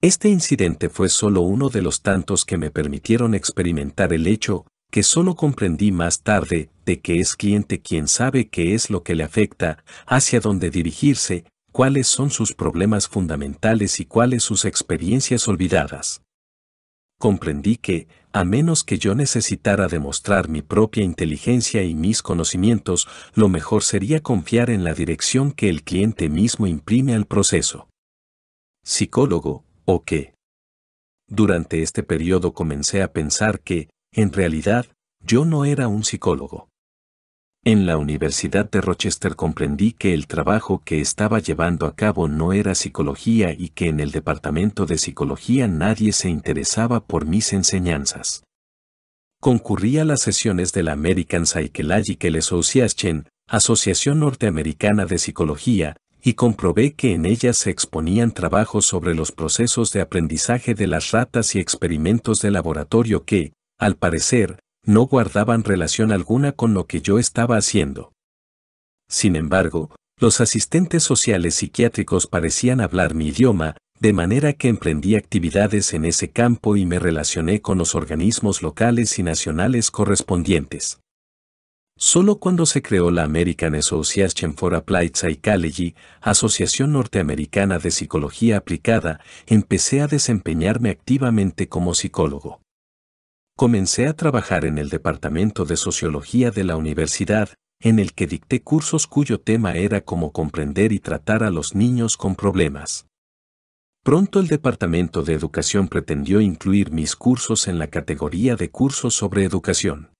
Este incidente fue solo uno de los tantos que me permitieron experimentar el hecho que solo comprendí más tarde, de que es cliente quien sabe qué es lo que le afecta, hacia dónde dirigirse, cuáles son sus problemas fundamentales y cuáles sus experiencias olvidadas. Comprendí que, a menos que yo necesitara demostrar mi propia inteligencia y mis conocimientos, lo mejor sería confiar en la dirección que el cliente mismo imprime al proceso. Psicólogo, ¿o qué? Durante este periodo comencé a pensar que, en realidad, yo no era un psicólogo. En la Universidad de Rochester comprendí que el trabajo que estaba llevando a cabo no era psicología y que en el departamento de psicología nadie se interesaba por mis enseñanzas. Concurrí a las sesiones de la American Psychological Association, Asociación Norteamericana de Psicología, y comprobé que en ellas se exponían trabajos sobre los procesos de aprendizaje de las ratas y experimentos de laboratorio que, al parecer, no guardaban relación alguna con lo que yo estaba haciendo. Sin embargo, los asistentes sociales psiquiátricos parecían hablar mi idioma, de manera que emprendí actividades en ese campo y me relacioné con los organismos locales y nacionales correspondientes. Solo cuando se creó la American Association for Applied Psychology, Asociación Norteamericana de Psicología Aplicada, empecé a desempeñarme activamente como psicólogo comencé a trabajar en el Departamento de Sociología de la Universidad, en el que dicté cursos cuyo tema era cómo comprender y tratar a los niños con problemas. Pronto el Departamento de Educación pretendió incluir mis cursos en la categoría de cursos sobre educación.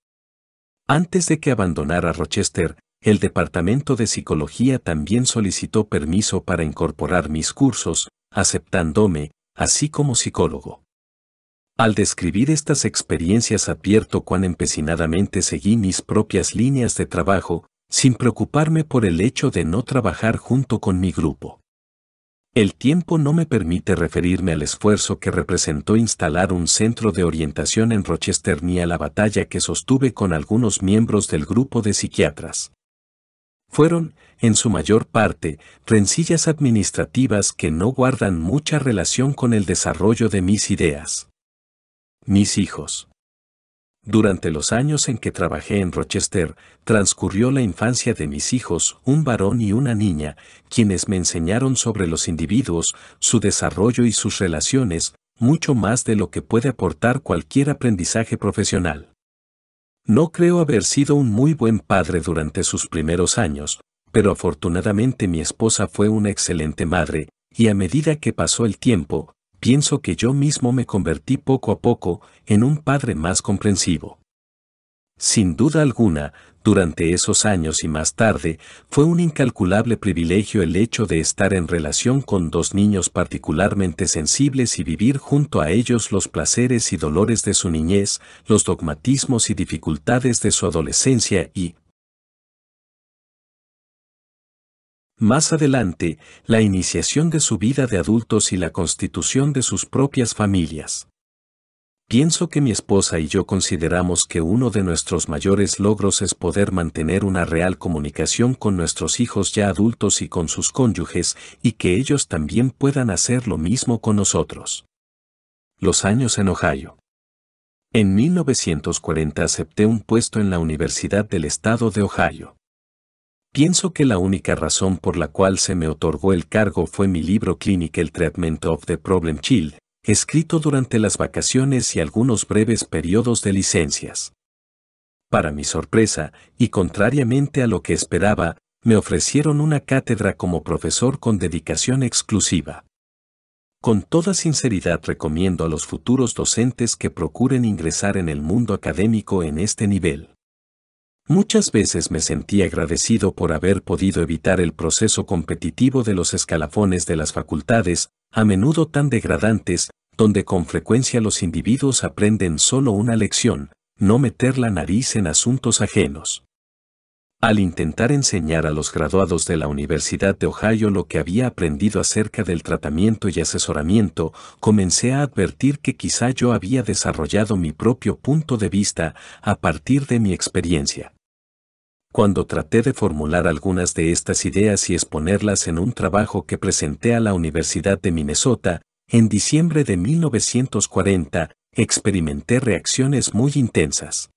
Antes de que abandonara Rochester, el Departamento de Psicología también solicitó permiso para incorporar mis cursos, aceptándome, así como psicólogo. Al describir estas experiencias advierto cuán empecinadamente seguí mis propias líneas de trabajo, sin preocuparme por el hecho de no trabajar junto con mi grupo. El tiempo no me permite referirme al esfuerzo que representó instalar un centro de orientación en Rochester ni a la batalla que sostuve con algunos miembros del grupo de psiquiatras. Fueron, en su mayor parte, rencillas administrativas que no guardan mucha relación con el desarrollo de mis ideas mis hijos. Durante los años en que trabajé en Rochester, transcurrió la infancia de mis hijos, un varón y una niña, quienes me enseñaron sobre los individuos, su desarrollo y sus relaciones, mucho más de lo que puede aportar cualquier aprendizaje profesional. No creo haber sido un muy buen padre durante sus primeros años, pero afortunadamente mi esposa fue una excelente madre, y a medida que pasó el tiempo, pienso que yo mismo me convertí poco a poco en un padre más comprensivo. Sin duda alguna, durante esos años y más tarde, fue un incalculable privilegio el hecho de estar en relación con dos niños particularmente sensibles y vivir junto a ellos los placeres y dolores de su niñez, los dogmatismos y dificultades de su adolescencia y, Más adelante, la iniciación de su vida de adultos y la constitución de sus propias familias. Pienso que mi esposa y yo consideramos que uno de nuestros mayores logros es poder mantener una real comunicación con nuestros hijos ya adultos y con sus cónyuges y que ellos también puedan hacer lo mismo con nosotros. Los años en Ohio. En 1940 acepté un puesto en la Universidad del Estado de Ohio. Pienso que la única razón por la cual se me otorgó el cargo fue mi libro El Treatment of the Problem Child, escrito durante las vacaciones y algunos breves periodos de licencias. Para mi sorpresa, y contrariamente a lo que esperaba, me ofrecieron una cátedra como profesor con dedicación exclusiva. Con toda sinceridad recomiendo a los futuros docentes que procuren ingresar en el mundo académico en este nivel. Muchas veces me sentí agradecido por haber podido evitar el proceso competitivo de los escalafones de las facultades, a menudo tan degradantes, donde con frecuencia los individuos aprenden solo una lección, no meter la nariz en asuntos ajenos. Al intentar enseñar a los graduados de la Universidad de Ohio lo que había aprendido acerca del tratamiento y asesoramiento, comencé a advertir que quizá yo había desarrollado mi propio punto de vista a partir de mi experiencia cuando traté de formular algunas de estas ideas y exponerlas en un trabajo que presenté a la Universidad de Minnesota, en diciembre de 1940, experimenté reacciones muy intensas.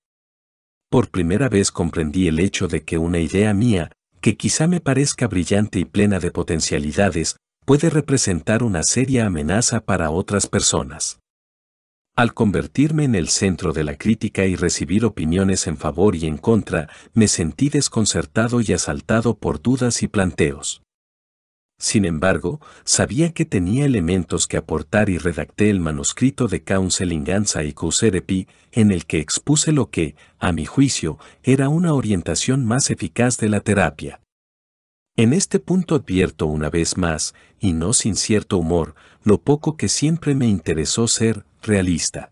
Por primera vez comprendí el hecho de que una idea mía, que quizá me parezca brillante y plena de potencialidades, puede representar una seria amenaza para otras personas. Al convertirme en el centro de la crítica y recibir opiniones en favor y en contra, me sentí desconcertado y asaltado por dudas y planteos. Sin embargo, sabía que tenía elementos que aportar y redacté el manuscrito de Counseling y Couserepi, en el que expuse lo que, a mi juicio, era una orientación más eficaz de la terapia. En este punto advierto una vez más, y no sin cierto humor, lo poco que siempre me interesó ser realista.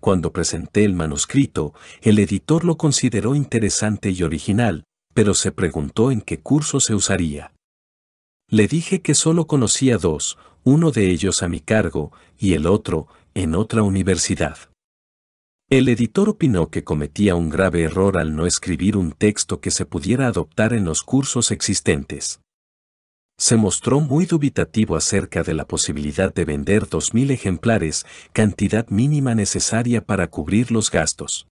Cuando presenté el manuscrito, el editor lo consideró interesante y original, pero se preguntó en qué curso se usaría. Le dije que solo conocía dos, uno de ellos a mi cargo y el otro en otra universidad. El editor opinó que cometía un grave error al no escribir un texto que se pudiera adoptar en los cursos existentes se mostró muy dubitativo acerca de la posibilidad de vender 2.000 ejemplares, cantidad mínima necesaria para cubrir los gastos.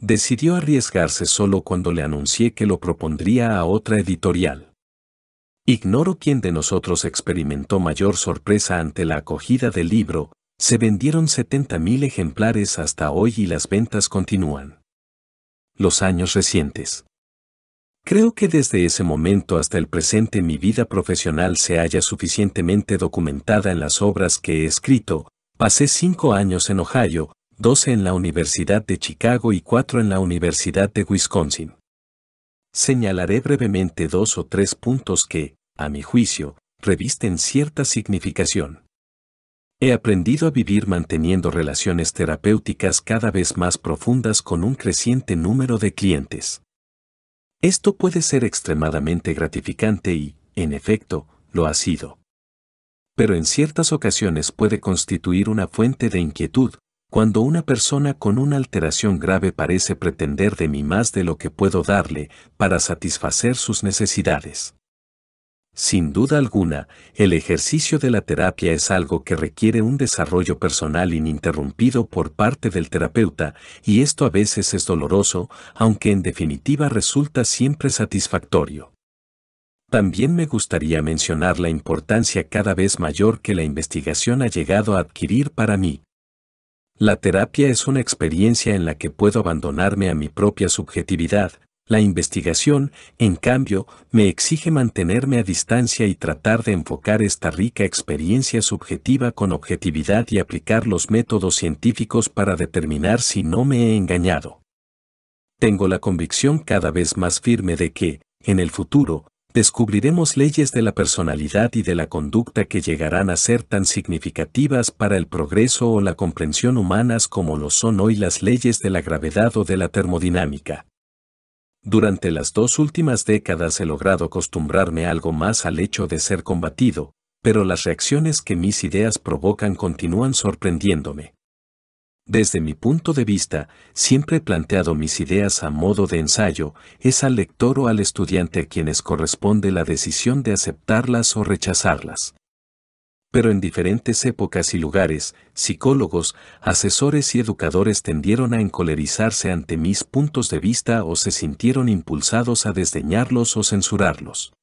Decidió arriesgarse solo cuando le anuncié que lo propondría a otra editorial. Ignoro quién de nosotros experimentó mayor sorpresa ante la acogida del libro, se vendieron 70.000 ejemplares hasta hoy y las ventas continúan. Los años recientes. Creo que desde ese momento hasta el presente mi vida profesional se haya suficientemente documentada en las obras que he escrito. Pasé cinco años en Ohio, doce en la Universidad de Chicago y cuatro en la Universidad de Wisconsin. Señalaré brevemente dos o tres puntos que, a mi juicio, revisten cierta significación. He aprendido a vivir manteniendo relaciones terapéuticas cada vez más profundas con un creciente número de clientes. Esto puede ser extremadamente gratificante y, en efecto, lo ha sido. Pero en ciertas ocasiones puede constituir una fuente de inquietud, cuando una persona con una alteración grave parece pretender de mí más de lo que puedo darle para satisfacer sus necesidades. Sin duda alguna, el ejercicio de la terapia es algo que requiere un desarrollo personal ininterrumpido por parte del terapeuta, y esto a veces es doloroso, aunque en definitiva resulta siempre satisfactorio. También me gustaría mencionar la importancia cada vez mayor que la investigación ha llegado a adquirir para mí. La terapia es una experiencia en la que puedo abandonarme a mi propia subjetividad, la investigación, en cambio, me exige mantenerme a distancia y tratar de enfocar esta rica experiencia subjetiva con objetividad y aplicar los métodos científicos para determinar si no me he engañado. Tengo la convicción cada vez más firme de que, en el futuro, descubriremos leyes de la personalidad y de la conducta que llegarán a ser tan significativas para el progreso o la comprensión humanas como lo son hoy las leyes de la gravedad o de la termodinámica. Durante las dos últimas décadas he logrado acostumbrarme algo más al hecho de ser combatido, pero las reacciones que mis ideas provocan continúan sorprendiéndome. Desde mi punto de vista, siempre he planteado mis ideas a modo de ensayo, es al lector o al estudiante a quienes corresponde la decisión de aceptarlas o rechazarlas pero en diferentes épocas y lugares, psicólogos, asesores y educadores tendieron a encolerizarse ante mis puntos de vista o se sintieron impulsados a desdeñarlos o censurarlos.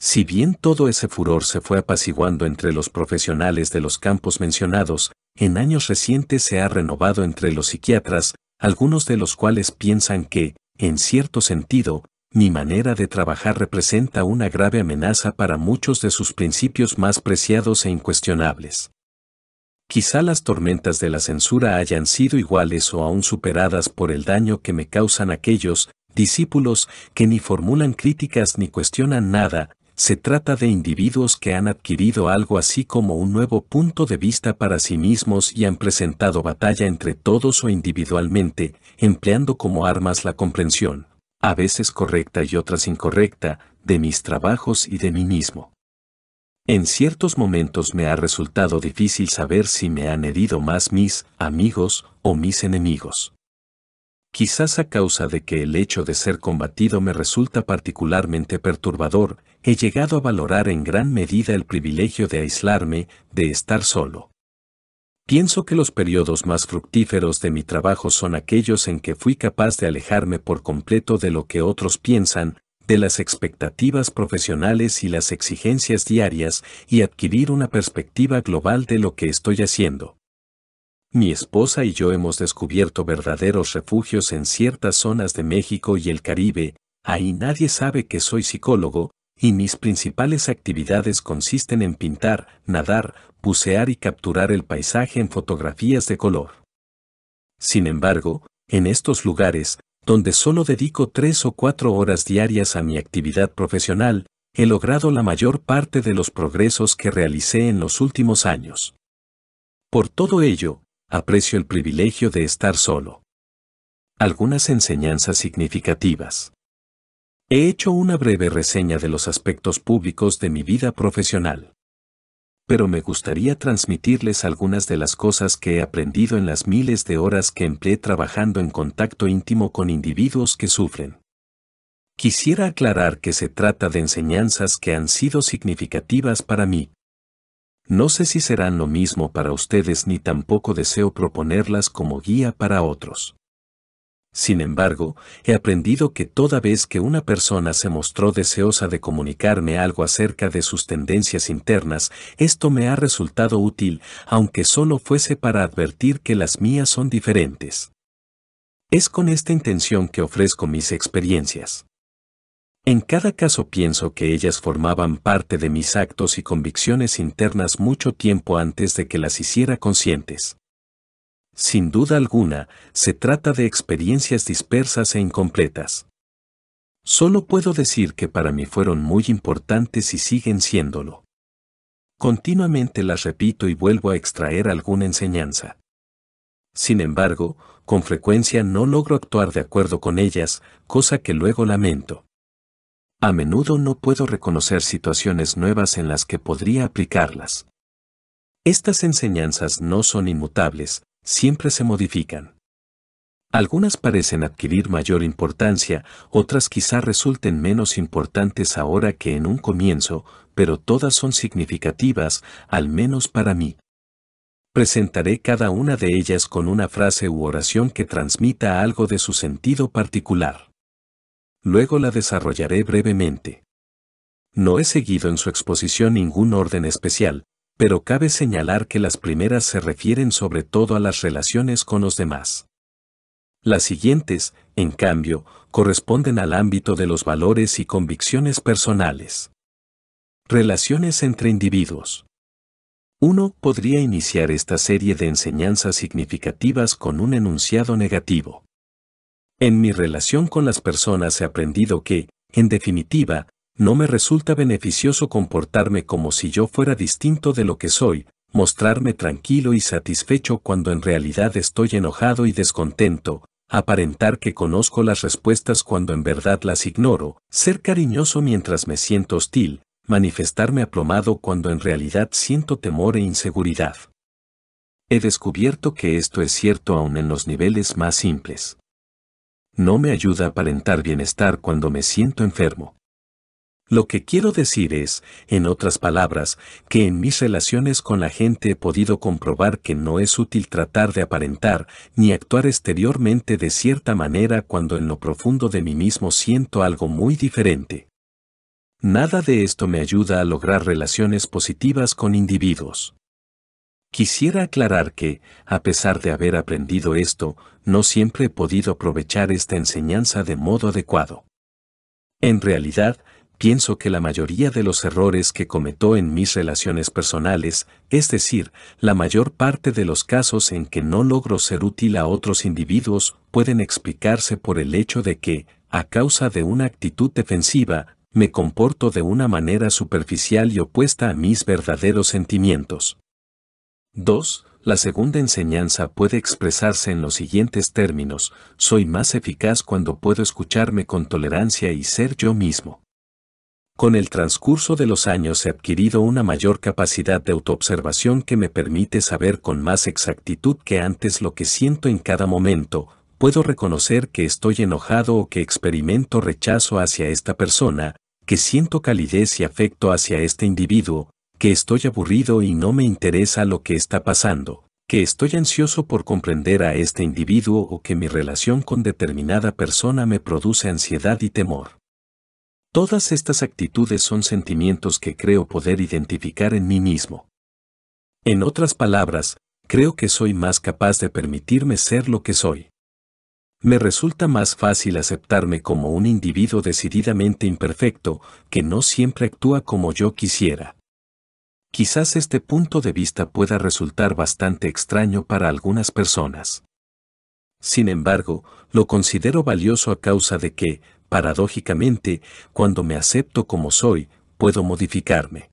Si bien todo ese furor se fue apaciguando entre los profesionales de los campos mencionados, en años recientes se ha renovado entre los psiquiatras, algunos de los cuales piensan que, en cierto sentido, mi manera de trabajar representa una grave amenaza para muchos de sus principios más preciados e incuestionables. Quizá las tormentas de la censura hayan sido iguales o aún superadas por el daño que me causan aquellos discípulos que ni formulan críticas ni cuestionan nada, se trata de individuos que han adquirido algo así como un nuevo punto de vista para sí mismos y han presentado batalla entre todos o individualmente, empleando como armas la comprensión, a veces correcta y otras incorrecta, de mis trabajos y de mí mismo. En ciertos momentos me ha resultado difícil saber si me han herido más mis amigos o mis enemigos. Quizás a causa de que el hecho de ser combatido me resulta particularmente perturbador, he llegado a valorar en gran medida el privilegio de aislarme, de estar solo. Pienso que los periodos más fructíferos de mi trabajo son aquellos en que fui capaz de alejarme por completo de lo que otros piensan, de las expectativas profesionales y las exigencias diarias y adquirir una perspectiva global de lo que estoy haciendo. Mi esposa y yo hemos descubierto verdaderos refugios en ciertas zonas de México y el Caribe, ahí nadie sabe que soy psicólogo, y mis principales actividades consisten en pintar, nadar, bucear y capturar el paisaje en fotografías de color. Sin embargo, en estos lugares, donde solo dedico tres o cuatro horas diarias a mi actividad profesional, he logrado la mayor parte de los progresos que realicé en los últimos años. Por todo ello, aprecio el privilegio de estar solo. Algunas enseñanzas significativas. He hecho una breve reseña de los aspectos públicos de mi vida profesional. Pero me gustaría transmitirles algunas de las cosas que he aprendido en las miles de horas que empleé trabajando en contacto íntimo con individuos que sufren. Quisiera aclarar que se trata de enseñanzas que han sido significativas para mí. No sé si serán lo mismo para ustedes ni tampoco deseo proponerlas como guía para otros. Sin embargo, he aprendido que toda vez que una persona se mostró deseosa de comunicarme algo acerca de sus tendencias internas, esto me ha resultado útil, aunque solo fuese para advertir que las mías son diferentes. Es con esta intención que ofrezco mis experiencias. En cada caso pienso que ellas formaban parte de mis actos y convicciones internas mucho tiempo antes de que las hiciera conscientes. Sin duda alguna, se trata de experiencias dispersas e incompletas. Solo puedo decir que para mí fueron muy importantes y siguen siéndolo. Continuamente las repito y vuelvo a extraer alguna enseñanza. Sin embargo, con frecuencia no logro actuar de acuerdo con ellas, cosa que luego lamento. A menudo no puedo reconocer situaciones nuevas en las que podría aplicarlas. Estas enseñanzas no son inmutables, siempre se modifican. Algunas parecen adquirir mayor importancia, otras quizá resulten menos importantes ahora que en un comienzo, pero todas son significativas, al menos para mí. Presentaré cada una de ellas con una frase u oración que transmita algo de su sentido particular. Luego la desarrollaré brevemente. No he seguido en su exposición ningún orden especial, pero cabe señalar que las primeras se refieren sobre todo a las relaciones con los demás. Las siguientes, en cambio, corresponden al ámbito de los valores y convicciones personales. Relaciones entre individuos. Uno podría iniciar esta serie de enseñanzas significativas con un enunciado negativo. En mi relación con las personas he aprendido que, en definitiva, no me resulta beneficioso comportarme como si yo fuera distinto de lo que soy, mostrarme tranquilo y satisfecho cuando en realidad estoy enojado y descontento, aparentar que conozco las respuestas cuando en verdad las ignoro, ser cariñoso mientras me siento hostil, manifestarme aplomado cuando en realidad siento temor e inseguridad. He descubierto que esto es cierto aún en los niveles más simples. No me ayuda aparentar bienestar cuando me siento enfermo. Lo que quiero decir es, en otras palabras, que en mis relaciones con la gente he podido comprobar que no es útil tratar de aparentar ni actuar exteriormente de cierta manera cuando en lo profundo de mí mismo siento algo muy diferente. Nada de esto me ayuda a lograr relaciones positivas con individuos. Quisiera aclarar que, a pesar de haber aprendido esto, no siempre he podido aprovechar esta enseñanza de modo adecuado. En realidad, pienso que la mayoría de los errores que cometo en mis relaciones personales, es decir, la mayor parte de los casos en que no logro ser útil a otros individuos, pueden explicarse por el hecho de que, a causa de una actitud defensiva, me comporto de una manera superficial y opuesta a mis verdaderos sentimientos. 2. La segunda enseñanza puede expresarse en los siguientes términos, soy más eficaz cuando puedo escucharme con tolerancia y ser yo mismo. Con el transcurso de los años he adquirido una mayor capacidad de autoobservación que me permite saber con más exactitud que antes lo que siento en cada momento, puedo reconocer que estoy enojado o que experimento rechazo hacia esta persona, que siento calidez y afecto hacia este individuo, que estoy aburrido y no me interesa lo que está pasando, que estoy ansioso por comprender a este individuo o que mi relación con determinada persona me produce ansiedad y temor. Todas estas actitudes son sentimientos que creo poder identificar en mí mismo. En otras palabras, creo que soy más capaz de permitirme ser lo que soy. Me resulta más fácil aceptarme como un individuo decididamente imperfecto, que no siempre actúa como yo quisiera. Quizás este punto de vista pueda resultar bastante extraño para algunas personas. Sin embargo, lo considero valioso a causa de que, Paradójicamente, cuando me acepto como soy, puedo modificarme.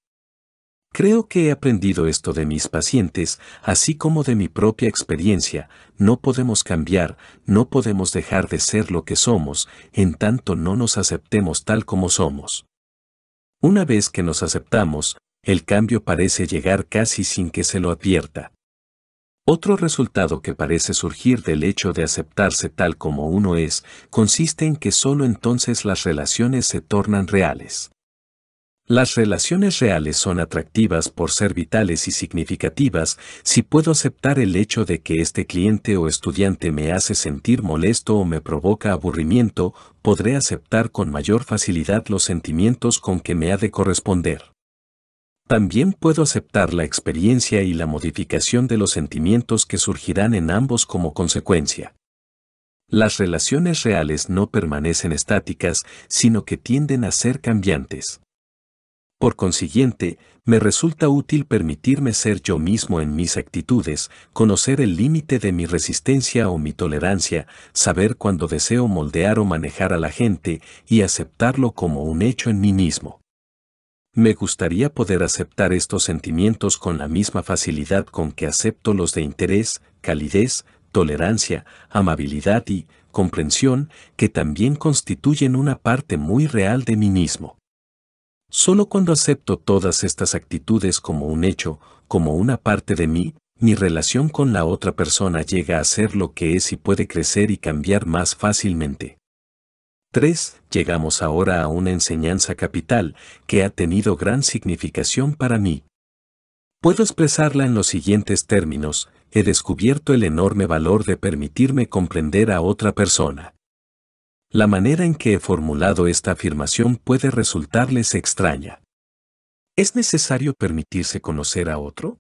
Creo que he aprendido esto de mis pacientes, así como de mi propia experiencia, no podemos cambiar, no podemos dejar de ser lo que somos, en tanto no nos aceptemos tal como somos. Una vez que nos aceptamos, el cambio parece llegar casi sin que se lo advierta. Otro resultado que parece surgir del hecho de aceptarse tal como uno es, consiste en que solo entonces las relaciones se tornan reales. Las relaciones reales son atractivas por ser vitales y significativas si puedo aceptar el hecho de que este cliente o estudiante me hace sentir molesto o me provoca aburrimiento, podré aceptar con mayor facilidad los sentimientos con que me ha de corresponder. También puedo aceptar la experiencia y la modificación de los sentimientos que surgirán en ambos como consecuencia. Las relaciones reales no permanecen estáticas, sino que tienden a ser cambiantes. Por consiguiente, me resulta útil permitirme ser yo mismo en mis actitudes, conocer el límite de mi resistencia o mi tolerancia, saber cuando deseo moldear o manejar a la gente y aceptarlo como un hecho en mí mismo me gustaría poder aceptar estos sentimientos con la misma facilidad con que acepto los de interés, calidez, tolerancia, amabilidad y comprensión, que también constituyen una parte muy real de mí mismo. Solo cuando acepto todas estas actitudes como un hecho, como una parte de mí, mi relación con la otra persona llega a ser lo que es y puede crecer y cambiar más fácilmente. 3. Llegamos ahora a una enseñanza capital que ha tenido gran significación para mí. Puedo expresarla en los siguientes términos, he descubierto el enorme valor de permitirme comprender a otra persona. La manera en que he formulado esta afirmación puede resultarles extraña. ¿Es necesario permitirse conocer a otro?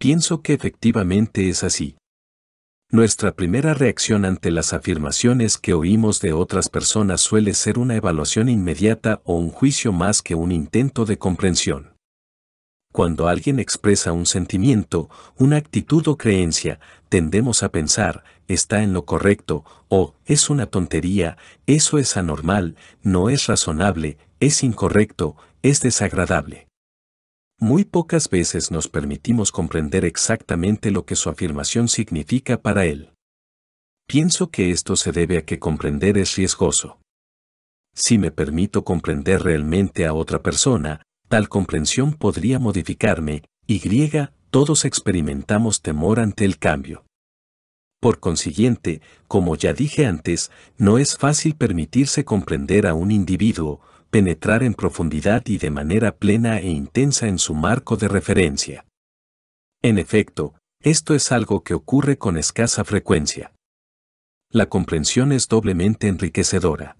Pienso que efectivamente es así. Nuestra primera reacción ante las afirmaciones que oímos de otras personas suele ser una evaluación inmediata o un juicio más que un intento de comprensión. Cuando alguien expresa un sentimiento, una actitud o creencia, tendemos a pensar, está en lo correcto, o, es una tontería, eso es anormal, no es razonable, es incorrecto, es desagradable. Muy pocas veces nos permitimos comprender exactamente lo que su afirmación significa para él. Pienso que esto se debe a que comprender es riesgoso. Si me permito comprender realmente a otra persona, tal comprensión podría modificarme, y todos experimentamos temor ante el cambio. Por consiguiente, como ya dije antes, no es fácil permitirse comprender a un individuo, penetrar en profundidad y de manera plena e intensa en su marco de referencia. En efecto, esto es algo que ocurre con escasa frecuencia. La comprensión es doblemente enriquecedora.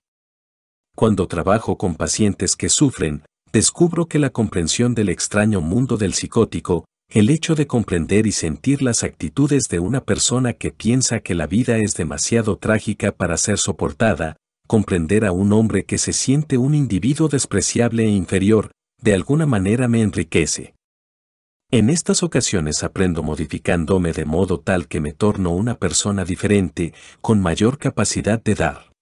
Cuando trabajo con pacientes que sufren, descubro que la comprensión del extraño mundo del psicótico, el hecho de comprender y sentir las actitudes de una persona que piensa que la vida es demasiado trágica para ser soportada, comprender a un hombre que se siente un individuo despreciable e inferior, de alguna manera me enriquece. En estas ocasiones aprendo modificándome de modo tal que me torno una persona diferente, con mayor capacidad de dar.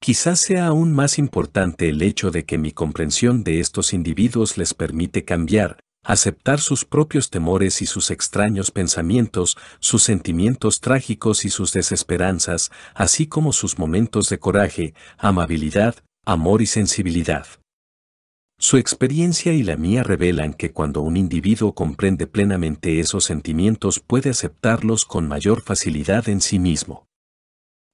Quizás sea aún más importante el hecho de que mi comprensión de estos individuos les permite cambiar, aceptar sus propios temores y sus extraños pensamientos, sus sentimientos trágicos y sus desesperanzas, así como sus momentos de coraje, amabilidad, amor y sensibilidad. Su experiencia y la mía revelan que cuando un individuo comprende plenamente esos sentimientos puede aceptarlos con mayor facilidad en sí mismo.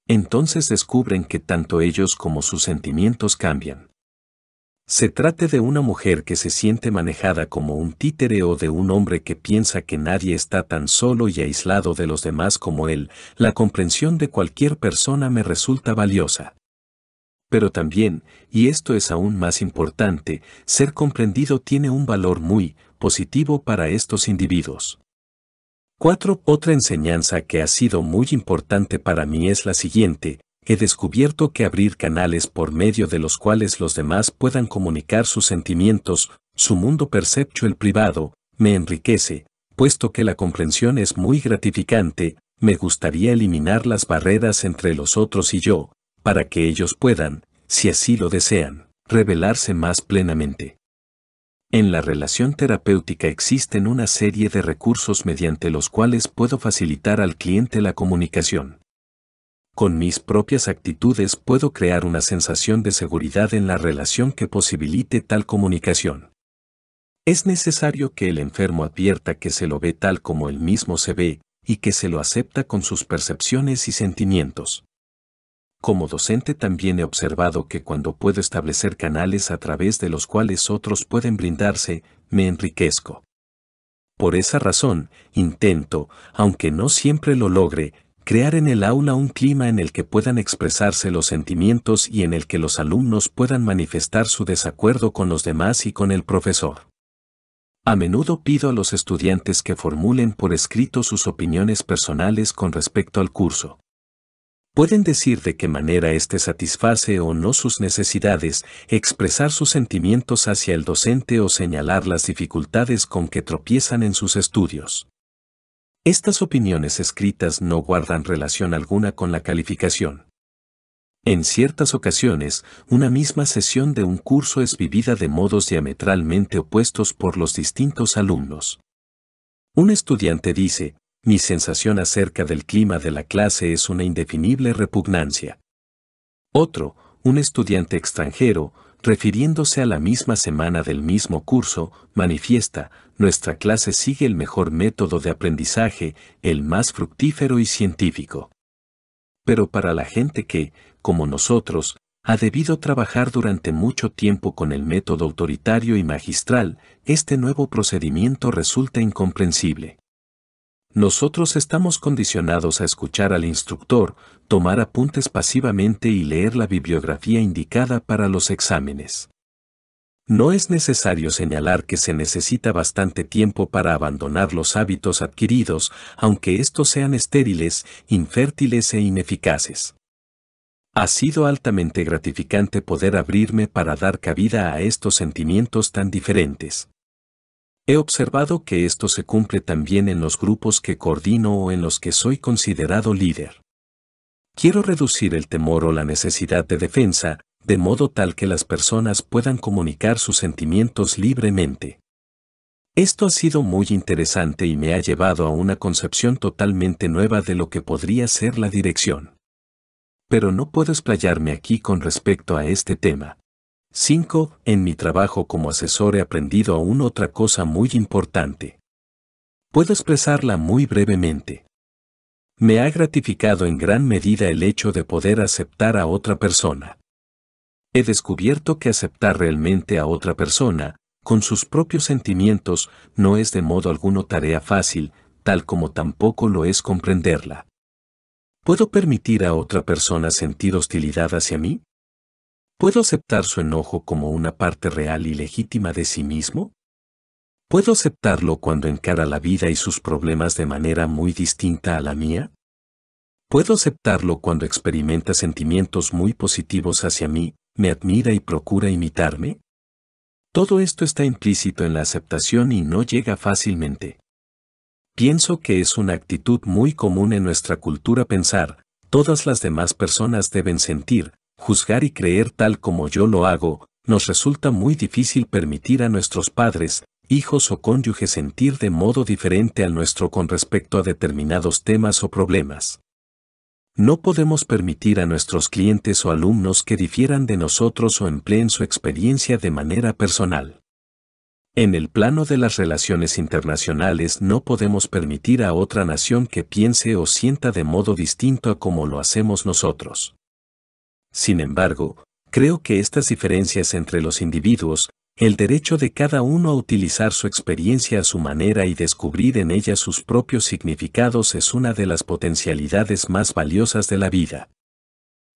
Entonces descubren que tanto ellos como sus sentimientos cambian. Se trate de una mujer que se siente manejada como un títere o de un hombre que piensa que nadie está tan solo y aislado de los demás como él, la comprensión de cualquier persona me resulta valiosa. Pero también, y esto es aún más importante, ser comprendido tiene un valor muy positivo para estos individuos. 4. Otra enseñanza que ha sido muy importante para mí es la siguiente, he descubierto que abrir canales por medio de los cuales los demás puedan comunicar sus sentimientos, su mundo perceptual privado, me enriquece, puesto que la comprensión es muy gratificante, me gustaría eliminar las barreras entre los otros y yo, para que ellos puedan, si así lo desean, revelarse más plenamente. En la relación terapéutica existen una serie de recursos mediante los cuales puedo facilitar al cliente la comunicación con mis propias actitudes puedo crear una sensación de seguridad en la relación que posibilite tal comunicación. Es necesario que el enfermo advierta que se lo ve tal como él mismo se ve y que se lo acepta con sus percepciones y sentimientos. Como docente también he observado que cuando puedo establecer canales a través de los cuales otros pueden brindarse, me enriquezco. Por esa razón, intento, aunque no siempre lo logre, Crear en el aula un clima en el que puedan expresarse los sentimientos y en el que los alumnos puedan manifestar su desacuerdo con los demás y con el profesor. A menudo pido a los estudiantes que formulen por escrito sus opiniones personales con respecto al curso. Pueden decir de qué manera éste satisface o no sus necesidades, expresar sus sentimientos hacia el docente o señalar las dificultades con que tropiezan en sus estudios. Estas opiniones escritas no guardan relación alguna con la calificación. En ciertas ocasiones, una misma sesión de un curso es vivida de modos diametralmente opuestos por los distintos alumnos. Un estudiante dice, mi sensación acerca del clima de la clase es una indefinible repugnancia. Otro, un estudiante extranjero, refiriéndose a la misma semana del mismo curso, manifiesta, nuestra clase sigue el mejor método de aprendizaje, el más fructífero y científico. Pero para la gente que, como nosotros, ha debido trabajar durante mucho tiempo con el método autoritario y magistral, este nuevo procedimiento resulta incomprensible. Nosotros estamos condicionados a escuchar al instructor, tomar apuntes pasivamente y leer la bibliografía indicada para los exámenes. No es necesario señalar que se necesita bastante tiempo para abandonar los hábitos adquiridos, aunque estos sean estériles, infértiles e ineficaces. Ha sido altamente gratificante poder abrirme para dar cabida a estos sentimientos tan diferentes. He observado que esto se cumple también en los grupos que coordino o en los que soy considerado líder. Quiero reducir el temor o la necesidad de defensa, de modo tal que las personas puedan comunicar sus sentimientos libremente. Esto ha sido muy interesante y me ha llevado a una concepción totalmente nueva de lo que podría ser la dirección. Pero no puedo explayarme aquí con respecto a este tema. 5. En mi trabajo como asesor he aprendido aún otra cosa muy importante. Puedo expresarla muy brevemente. Me ha gratificado en gran medida el hecho de poder aceptar a otra persona. He descubierto que aceptar realmente a otra persona, con sus propios sentimientos, no es de modo alguno tarea fácil, tal como tampoco lo es comprenderla. ¿Puedo permitir a otra persona sentir hostilidad hacia mí? ¿Puedo aceptar su enojo como una parte real y legítima de sí mismo? ¿Puedo aceptarlo cuando encara la vida y sus problemas de manera muy distinta a la mía? ¿Puedo aceptarlo cuando experimenta sentimientos muy positivos hacia mí, me admira y procura imitarme? Todo esto está implícito en la aceptación y no llega fácilmente. Pienso que es una actitud muy común en nuestra cultura pensar, todas las demás personas deben sentir, juzgar y creer tal como yo lo hago, nos resulta muy difícil permitir a nuestros padres, hijos o cónyuges sentir de modo diferente al nuestro con respecto a determinados temas o problemas. No podemos permitir a nuestros clientes o alumnos que difieran de nosotros o empleen su experiencia de manera personal. En el plano de las relaciones internacionales no podemos permitir a otra nación que piense o sienta de modo distinto a como lo hacemos nosotros. Sin embargo, creo que estas diferencias entre los individuos, el derecho de cada uno a utilizar su experiencia a su manera y descubrir en ella sus propios significados es una de las potencialidades más valiosas de la vida.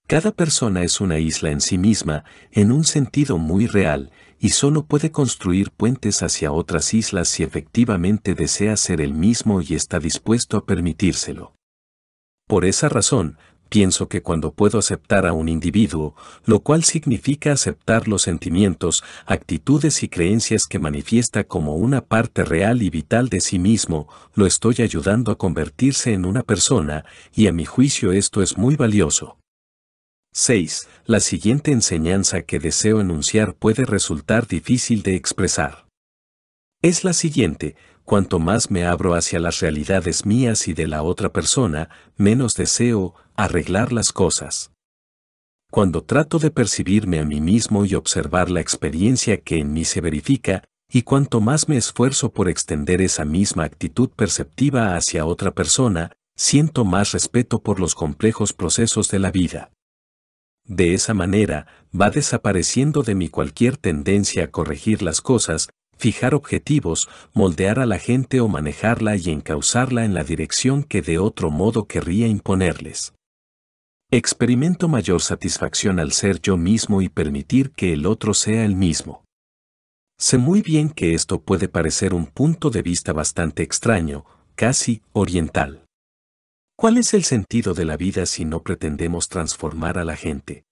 Cada persona es una isla en sí misma, en un sentido muy real, y solo puede construir puentes hacia otras islas si efectivamente desea ser el mismo y está dispuesto a permitírselo. Por esa razón, pienso que cuando puedo aceptar a un individuo, lo cual significa aceptar los sentimientos, actitudes y creencias que manifiesta como una parte real y vital de sí mismo, lo estoy ayudando a convertirse en una persona, y a mi juicio esto es muy valioso. 6. La siguiente enseñanza que deseo enunciar puede resultar difícil de expresar. Es la siguiente, cuanto más me abro hacia las realidades mías y de la otra persona, menos deseo arreglar las cosas. Cuando trato de percibirme a mí mismo y observar la experiencia que en mí se verifica, y cuanto más me esfuerzo por extender esa misma actitud perceptiva hacia otra persona, siento más respeto por los complejos procesos de la vida. De esa manera, va desapareciendo de mí cualquier tendencia a corregir las cosas, fijar objetivos, moldear a la gente o manejarla y encauzarla en la dirección que de otro modo querría imponerles. Experimento mayor satisfacción al ser yo mismo y permitir que el otro sea el mismo. Sé muy bien que esto puede parecer un punto de vista bastante extraño, casi oriental. ¿Cuál es el sentido de la vida si no pretendemos transformar a la gente?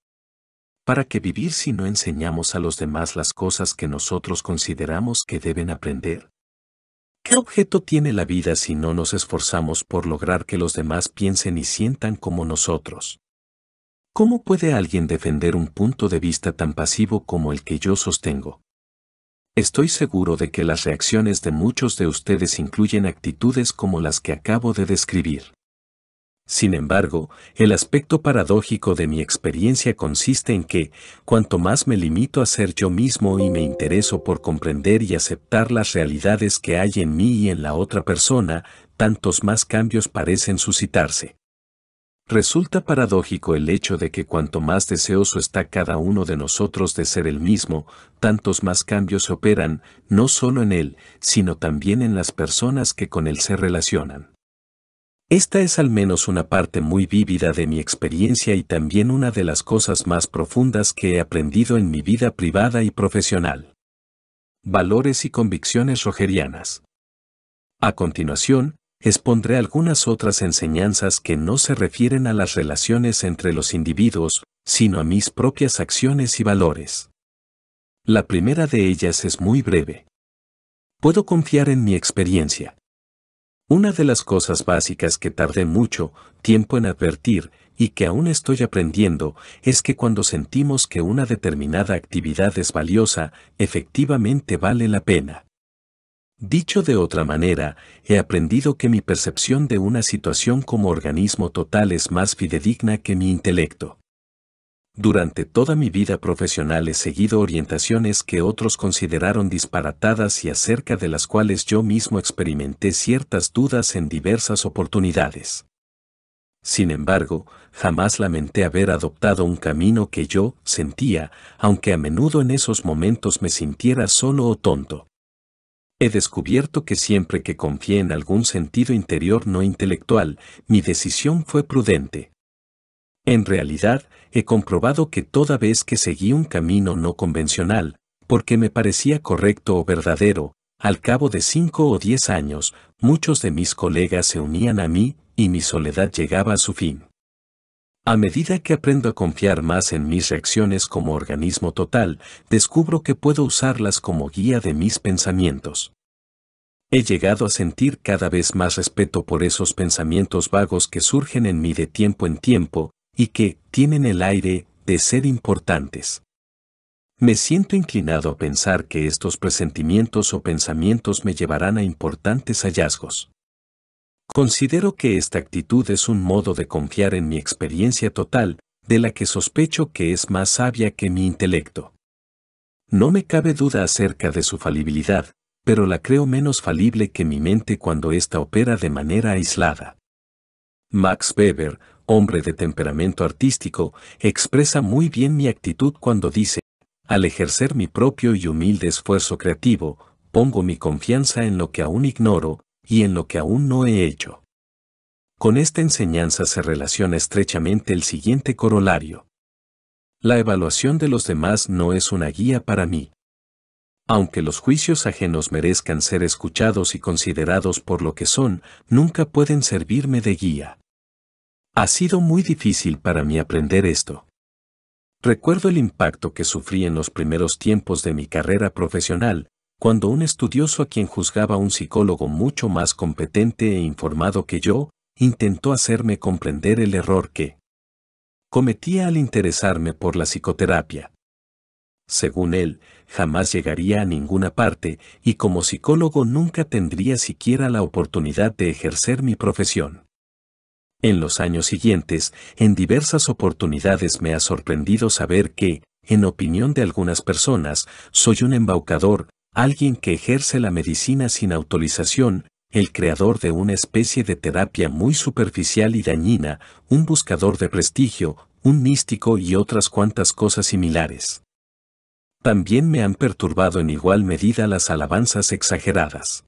¿Para qué vivir si no enseñamos a los demás las cosas que nosotros consideramos que deben aprender? ¿Qué objeto tiene la vida si no nos esforzamos por lograr que los demás piensen y sientan como nosotros? ¿Cómo puede alguien defender un punto de vista tan pasivo como el que yo sostengo? Estoy seguro de que las reacciones de muchos de ustedes incluyen actitudes como las que acabo de describir. Sin embargo, el aspecto paradójico de mi experiencia consiste en que, cuanto más me limito a ser yo mismo y me intereso por comprender y aceptar las realidades que hay en mí y en la otra persona, tantos más cambios parecen suscitarse. Resulta paradójico el hecho de que cuanto más deseoso está cada uno de nosotros de ser el mismo, tantos más cambios se operan, no solo en él, sino también en las personas que con él se relacionan. Esta es al menos una parte muy vívida de mi experiencia y también una de las cosas más profundas que he aprendido en mi vida privada y profesional. Valores y convicciones rogerianas. A continuación, expondré algunas otras enseñanzas que no se refieren a las relaciones entre los individuos, sino a mis propias acciones y valores. La primera de ellas es muy breve. Puedo confiar en mi experiencia. Una de las cosas básicas que tardé mucho tiempo en advertir y que aún estoy aprendiendo es que cuando sentimos que una determinada actividad es valiosa, efectivamente vale la pena. Dicho de otra manera, he aprendido que mi percepción de una situación como organismo total es más fidedigna que mi intelecto. Durante toda mi vida profesional he seguido orientaciones que otros consideraron disparatadas y acerca de las cuales yo mismo experimenté ciertas dudas en diversas oportunidades. Sin embargo, jamás lamenté haber adoptado un camino que yo sentía, aunque a menudo en esos momentos me sintiera solo o tonto. He descubierto que siempre que confié en algún sentido interior no intelectual, mi decisión fue prudente. En realidad, he comprobado que toda vez que seguí un camino no convencional, porque me parecía correcto o verdadero, al cabo de cinco o diez años, muchos de mis colegas se unían a mí y mi soledad llegaba a su fin. A medida que aprendo a confiar más en mis reacciones como organismo total, descubro que puedo usarlas como guía de mis pensamientos. He llegado a sentir cada vez más respeto por esos pensamientos vagos que surgen en mí de tiempo en tiempo, y que tienen el aire de ser importantes. Me siento inclinado a pensar que estos presentimientos o pensamientos me llevarán a importantes hallazgos. Considero que esta actitud es un modo de confiar en mi experiencia total, de la que sospecho que es más sabia que mi intelecto. No me cabe duda acerca de su falibilidad, pero la creo menos falible que mi mente cuando ésta opera de manera aislada. Max Weber, hombre de temperamento artístico, expresa muy bien mi actitud cuando dice, al ejercer mi propio y humilde esfuerzo creativo, pongo mi confianza en lo que aún ignoro y en lo que aún no he hecho. Con esta enseñanza se relaciona estrechamente el siguiente corolario. La evaluación de los demás no es una guía para mí. Aunque los juicios ajenos merezcan ser escuchados y considerados por lo que son, nunca pueden servirme de guía. Ha sido muy difícil para mí aprender esto. Recuerdo el impacto que sufrí en los primeros tiempos de mi carrera profesional, cuando un estudioso a quien juzgaba un psicólogo mucho más competente e informado que yo, intentó hacerme comprender el error que cometía al interesarme por la psicoterapia. Según él, jamás llegaría a ninguna parte y como psicólogo nunca tendría siquiera la oportunidad de ejercer mi profesión. En los años siguientes, en diversas oportunidades me ha sorprendido saber que, en opinión de algunas personas, soy un embaucador, alguien que ejerce la medicina sin autorización, el creador de una especie de terapia muy superficial y dañina, un buscador de prestigio, un místico y otras cuantas cosas similares. También me han perturbado en igual medida las alabanzas exageradas.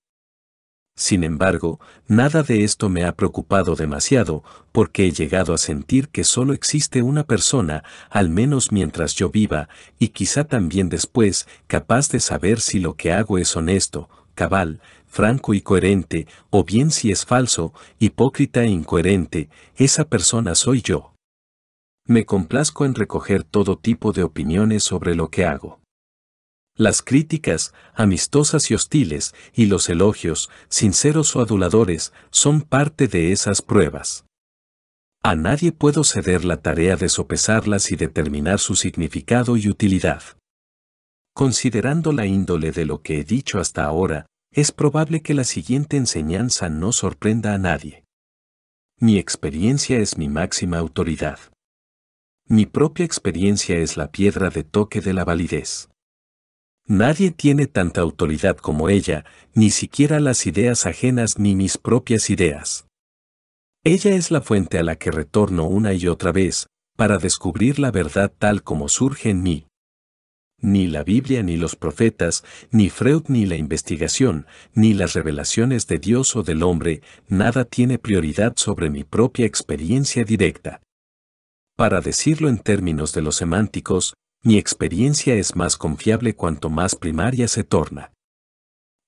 Sin embargo, nada de esto me ha preocupado demasiado, porque he llegado a sentir que solo existe una persona, al menos mientras yo viva, y quizá también después, capaz de saber si lo que hago es honesto, cabal, franco y coherente, o bien si es falso, hipócrita e incoherente, esa persona soy yo. Me complazco en recoger todo tipo de opiniones sobre lo que hago. Las críticas, amistosas y hostiles, y los elogios, sinceros o aduladores, son parte de esas pruebas. A nadie puedo ceder la tarea de sopesarlas y determinar su significado y utilidad. Considerando la índole de lo que he dicho hasta ahora, es probable que la siguiente enseñanza no sorprenda a nadie. Mi experiencia es mi máxima autoridad. Mi propia experiencia es la piedra de toque de la validez. Nadie tiene tanta autoridad como ella, ni siquiera las ideas ajenas ni mis propias ideas. Ella es la fuente a la que retorno una y otra vez, para descubrir la verdad tal como surge en mí. Ni la Biblia ni los profetas, ni Freud ni la investigación, ni las revelaciones de Dios o del hombre, nada tiene prioridad sobre mi propia experiencia directa. Para decirlo en términos de los semánticos, mi experiencia es más confiable cuanto más primaria se torna.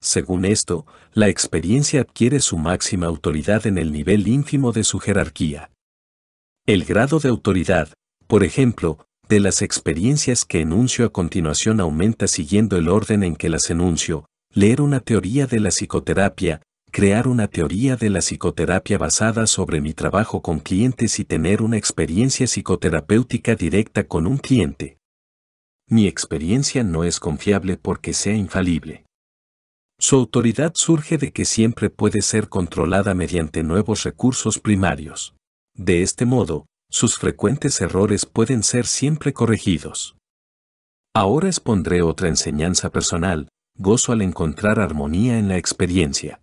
Según esto, la experiencia adquiere su máxima autoridad en el nivel ínfimo de su jerarquía. El grado de autoridad, por ejemplo, de las experiencias que enuncio a continuación aumenta siguiendo el orden en que las enuncio, leer una teoría de la psicoterapia, crear una teoría de la psicoterapia basada sobre mi trabajo con clientes y tener una experiencia psicoterapéutica directa con un cliente mi experiencia no es confiable porque sea infalible. Su autoridad surge de que siempre puede ser controlada mediante nuevos recursos primarios. De este modo, sus frecuentes errores pueden ser siempre corregidos. Ahora expondré otra enseñanza personal, gozo al encontrar armonía en la experiencia.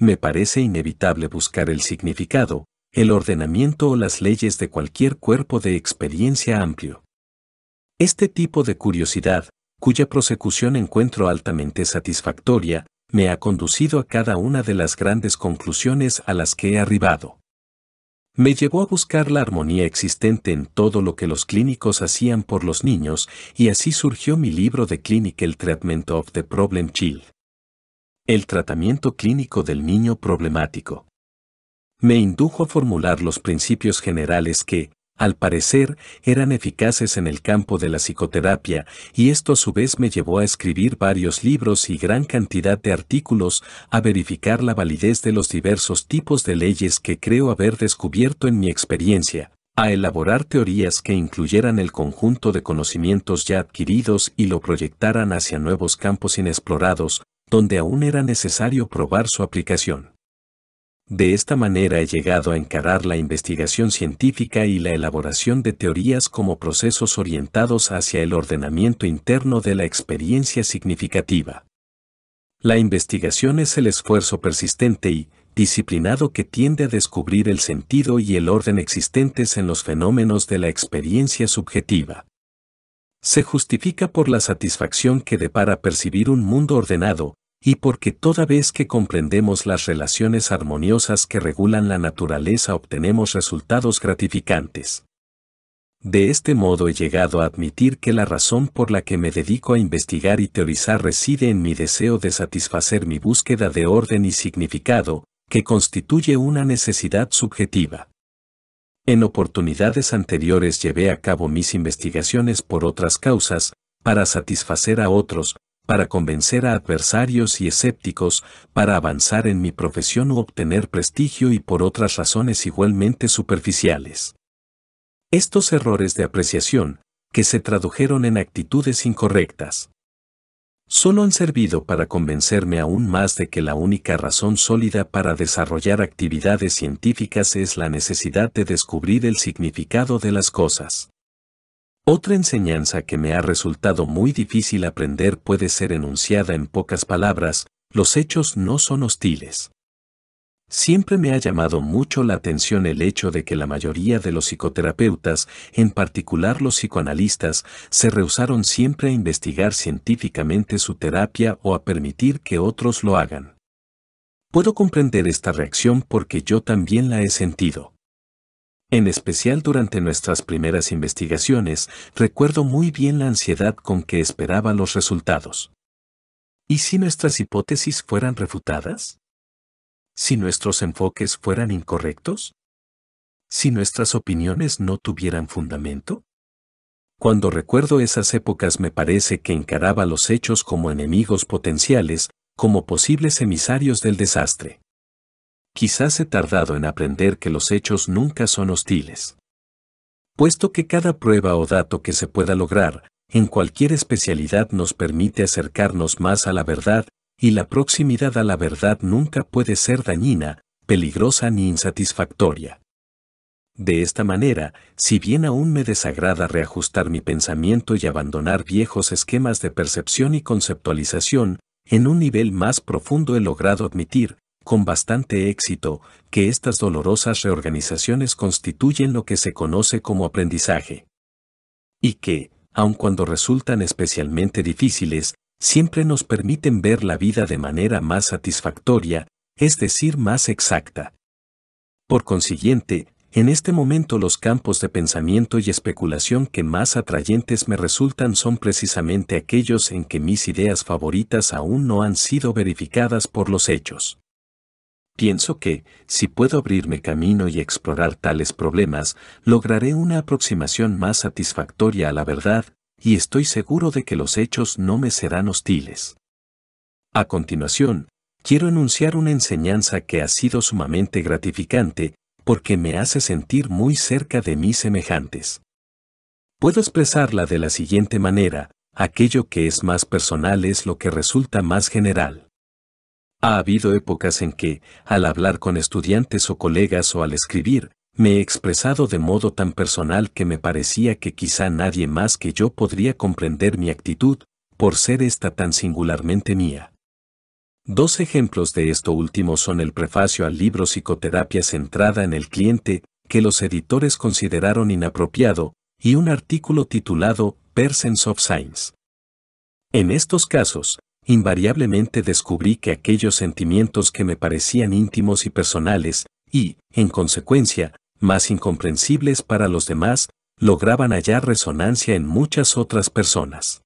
Me parece inevitable buscar el significado, el ordenamiento o las leyes de cualquier cuerpo de experiencia amplio. Este tipo de curiosidad, cuya prosecución encuentro altamente satisfactoria, me ha conducido a cada una de las grandes conclusiones a las que he arribado. Me llevó a buscar la armonía existente en todo lo que los clínicos hacían por los niños y así surgió mi libro de Clinical Treatment of the Problem Child. El tratamiento clínico del niño problemático. Me indujo a formular los principios generales que, al parecer, eran eficaces en el campo de la psicoterapia, y esto a su vez me llevó a escribir varios libros y gran cantidad de artículos, a verificar la validez de los diversos tipos de leyes que creo haber descubierto en mi experiencia, a elaborar teorías que incluyeran el conjunto de conocimientos ya adquiridos y lo proyectaran hacia nuevos campos inexplorados, donde aún era necesario probar su aplicación. De esta manera he llegado a encarar la investigación científica y la elaboración de teorías como procesos orientados hacia el ordenamiento interno de la experiencia significativa. La investigación es el esfuerzo persistente y disciplinado que tiende a descubrir el sentido y el orden existentes en los fenómenos de la experiencia subjetiva se justifica por la satisfacción que depara percibir un mundo ordenado, y porque toda vez que comprendemos las relaciones armoniosas que regulan la naturaleza obtenemos resultados gratificantes. De este modo he llegado a admitir que la razón por la que me dedico a investigar y teorizar reside en mi deseo de satisfacer mi búsqueda de orden y significado, que constituye una necesidad subjetiva. En oportunidades anteriores llevé a cabo mis investigaciones por otras causas, para satisfacer a otros, para convencer a adversarios y escépticos, para avanzar en mi profesión u obtener prestigio y por otras razones igualmente superficiales. Estos errores de apreciación, que se tradujeron en actitudes incorrectas, solo han servido para convencerme aún más de que la única razón sólida para desarrollar actividades científicas es la necesidad de descubrir el significado de las cosas. Otra enseñanza que me ha resultado muy difícil aprender puede ser enunciada en pocas palabras, los hechos no son hostiles. Siempre me ha llamado mucho la atención el hecho de que la mayoría de los psicoterapeutas, en particular los psicoanalistas, se rehusaron siempre a investigar científicamente su terapia o a permitir que otros lo hagan. Puedo comprender esta reacción porque yo también la he sentido. En especial durante nuestras primeras investigaciones, recuerdo muy bien la ansiedad con que esperaba los resultados. ¿Y si nuestras hipótesis fueran refutadas? ¿Si nuestros enfoques fueran incorrectos? ¿Si nuestras opiniones no tuvieran fundamento? Cuando recuerdo esas épocas me parece que encaraba los hechos como enemigos potenciales, como posibles emisarios del desastre quizás he tardado en aprender que los hechos nunca son hostiles. Puesto que cada prueba o dato que se pueda lograr, en cualquier especialidad nos permite acercarnos más a la verdad, y la proximidad a la verdad nunca puede ser dañina, peligrosa ni insatisfactoria. De esta manera, si bien aún me desagrada reajustar mi pensamiento y abandonar viejos esquemas de percepción y conceptualización, en un nivel más profundo he logrado admitir, con bastante éxito, que estas dolorosas reorganizaciones constituyen lo que se conoce como aprendizaje. Y que, aun cuando resultan especialmente difíciles, siempre nos permiten ver la vida de manera más satisfactoria, es decir, más exacta. Por consiguiente, en este momento los campos de pensamiento y especulación que más atrayentes me resultan son precisamente aquellos en que mis ideas favoritas aún no han sido verificadas por los hechos. Pienso que, si puedo abrirme camino y explorar tales problemas, lograré una aproximación más satisfactoria a la verdad, y estoy seguro de que los hechos no me serán hostiles. A continuación, quiero enunciar una enseñanza que ha sido sumamente gratificante, porque me hace sentir muy cerca de mis semejantes. Puedo expresarla de la siguiente manera, aquello que es más personal es lo que resulta más general. Ha habido épocas en que, al hablar con estudiantes o colegas o al escribir, me he expresado de modo tan personal que me parecía que quizá nadie más que yo podría comprender mi actitud, por ser esta tan singularmente mía. Dos ejemplos de esto último son el prefacio al libro Psicoterapia centrada en el cliente, que los editores consideraron inapropiado, y un artículo titulado Persons of Science. En estos casos, invariablemente descubrí que aquellos sentimientos que me parecían íntimos y personales, y, en consecuencia, más incomprensibles para los demás, lograban hallar resonancia en muchas otras personas.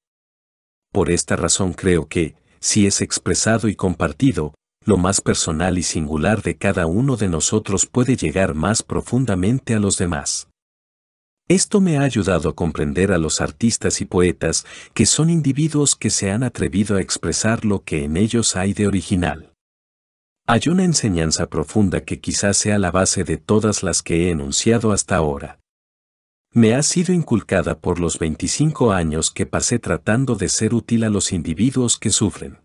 Por esta razón creo que, si es expresado y compartido, lo más personal y singular de cada uno de nosotros puede llegar más profundamente a los demás. Esto me ha ayudado a comprender a los artistas y poetas, que son individuos que se han atrevido a expresar lo que en ellos hay de original. Hay una enseñanza profunda que quizás sea la base de todas las que he enunciado hasta ahora. Me ha sido inculcada por los 25 años que pasé tratando de ser útil a los individuos que sufren.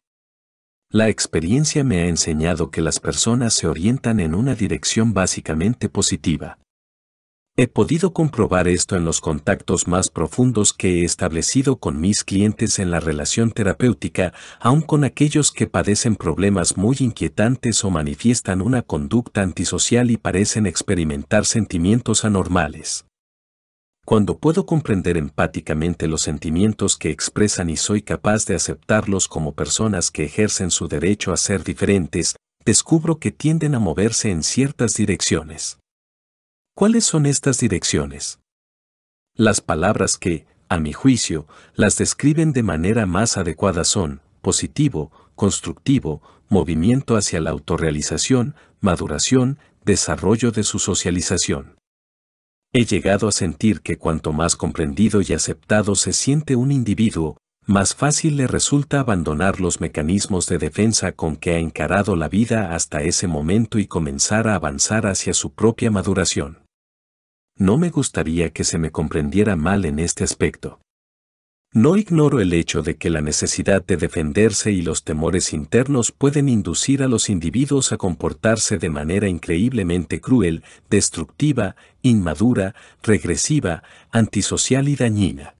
La experiencia me ha enseñado que las personas se orientan en una dirección básicamente positiva. He podido comprobar esto en los contactos más profundos que he establecido con mis clientes en la relación terapéutica, aun con aquellos que padecen problemas muy inquietantes o manifiestan una conducta antisocial y parecen experimentar sentimientos anormales. Cuando puedo comprender empáticamente los sentimientos que expresan y soy capaz de aceptarlos como personas que ejercen su derecho a ser diferentes, descubro que tienden a moverse en ciertas direcciones. ¿Cuáles son estas direcciones? Las palabras que, a mi juicio, las describen de manera más adecuada son positivo, constructivo, movimiento hacia la autorrealización, maduración, desarrollo de su socialización. He llegado a sentir que cuanto más comprendido y aceptado se siente un individuo, más fácil le resulta abandonar los mecanismos de defensa con que ha encarado la vida hasta ese momento y comenzar a avanzar hacia su propia maduración no me gustaría que se me comprendiera mal en este aspecto. No ignoro el hecho de que la necesidad de defenderse y los temores internos pueden inducir a los individuos a comportarse de manera increíblemente cruel, destructiva, inmadura, regresiva, antisocial y dañina.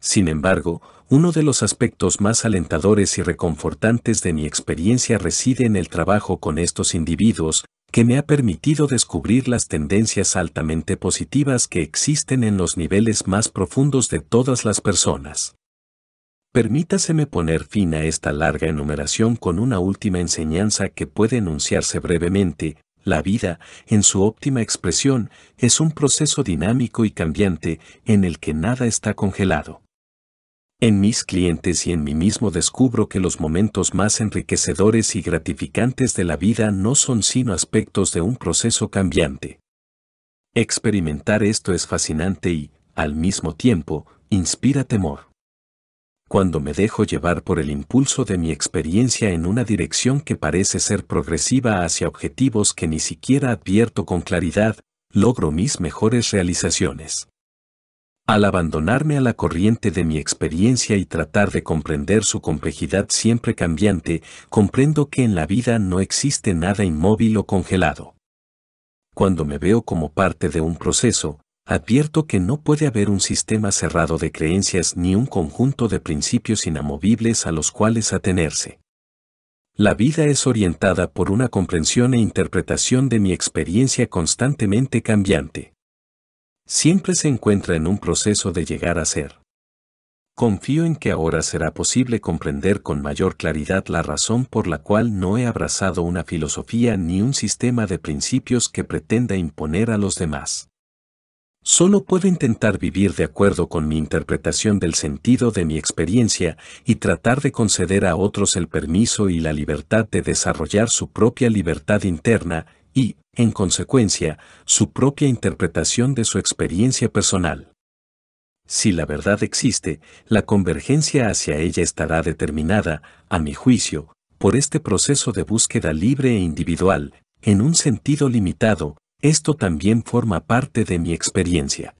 Sin embargo, uno de los aspectos más alentadores y reconfortantes de mi experiencia reside en el trabajo con estos individuos, que me ha permitido descubrir las tendencias altamente positivas que existen en los niveles más profundos de todas las personas. Permítaseme poner fin a esta larga enumeración con una última enseñanza que puede enunciarse brevemente. La vida, en su óptima expresión, es un proceso dinámico y cambiante en el que nada está congelado. En mis clientes y en mí mismo descubro que los momentos más enriquecedores y gratificantes de la vida no son sino aspectos de un proceso cambiante. Experimentar esto es fascinante y, al mismo tiempo, inspira temor. Cuando me dejo llevar por el impulso de mi experiencia en una dirección que parece ser progresiva hacia objetivos que ni siquiera advierto con claridad, logro mis mejores realizaciones. Al abandonarme a la corriente de mi experiencia y tratar de comprender su complejidad siempre cambiante, comprendo que en la vida no existe nada inmóvil o congelado. Cuando me veo como parte de un proceso, advierto que no puede haber un sistema cerrado de creencias ni un conjunto de principios inamovibles a los cuales atenerse. La vida es orientada por una comprensión e interpretación de mi experiencia constantemente cambiante siempre se encuentra en un proceso de llegar a ser. Confío en que ahora será posible comprender con mayor claridad la razón por la cual no he abrazado una filosofía ni un sistema de principios que pretenda imponer a los demás. Solo puedo intentar vivir de acuerdo con mi interpretación del sentido de mi experiencia y tratar de conceder a otros el permiso y la libertad de desarrollar su propia libertad interna y, en consecuencia, su propia interpretación de su experiencia personal. Si la verdad existe, la convergencia hacia ella estará determinada, a mi juicio, por este proceso de búsqueda libre e individual, en un sentido limitado, esto también forma parte de mi experiencia.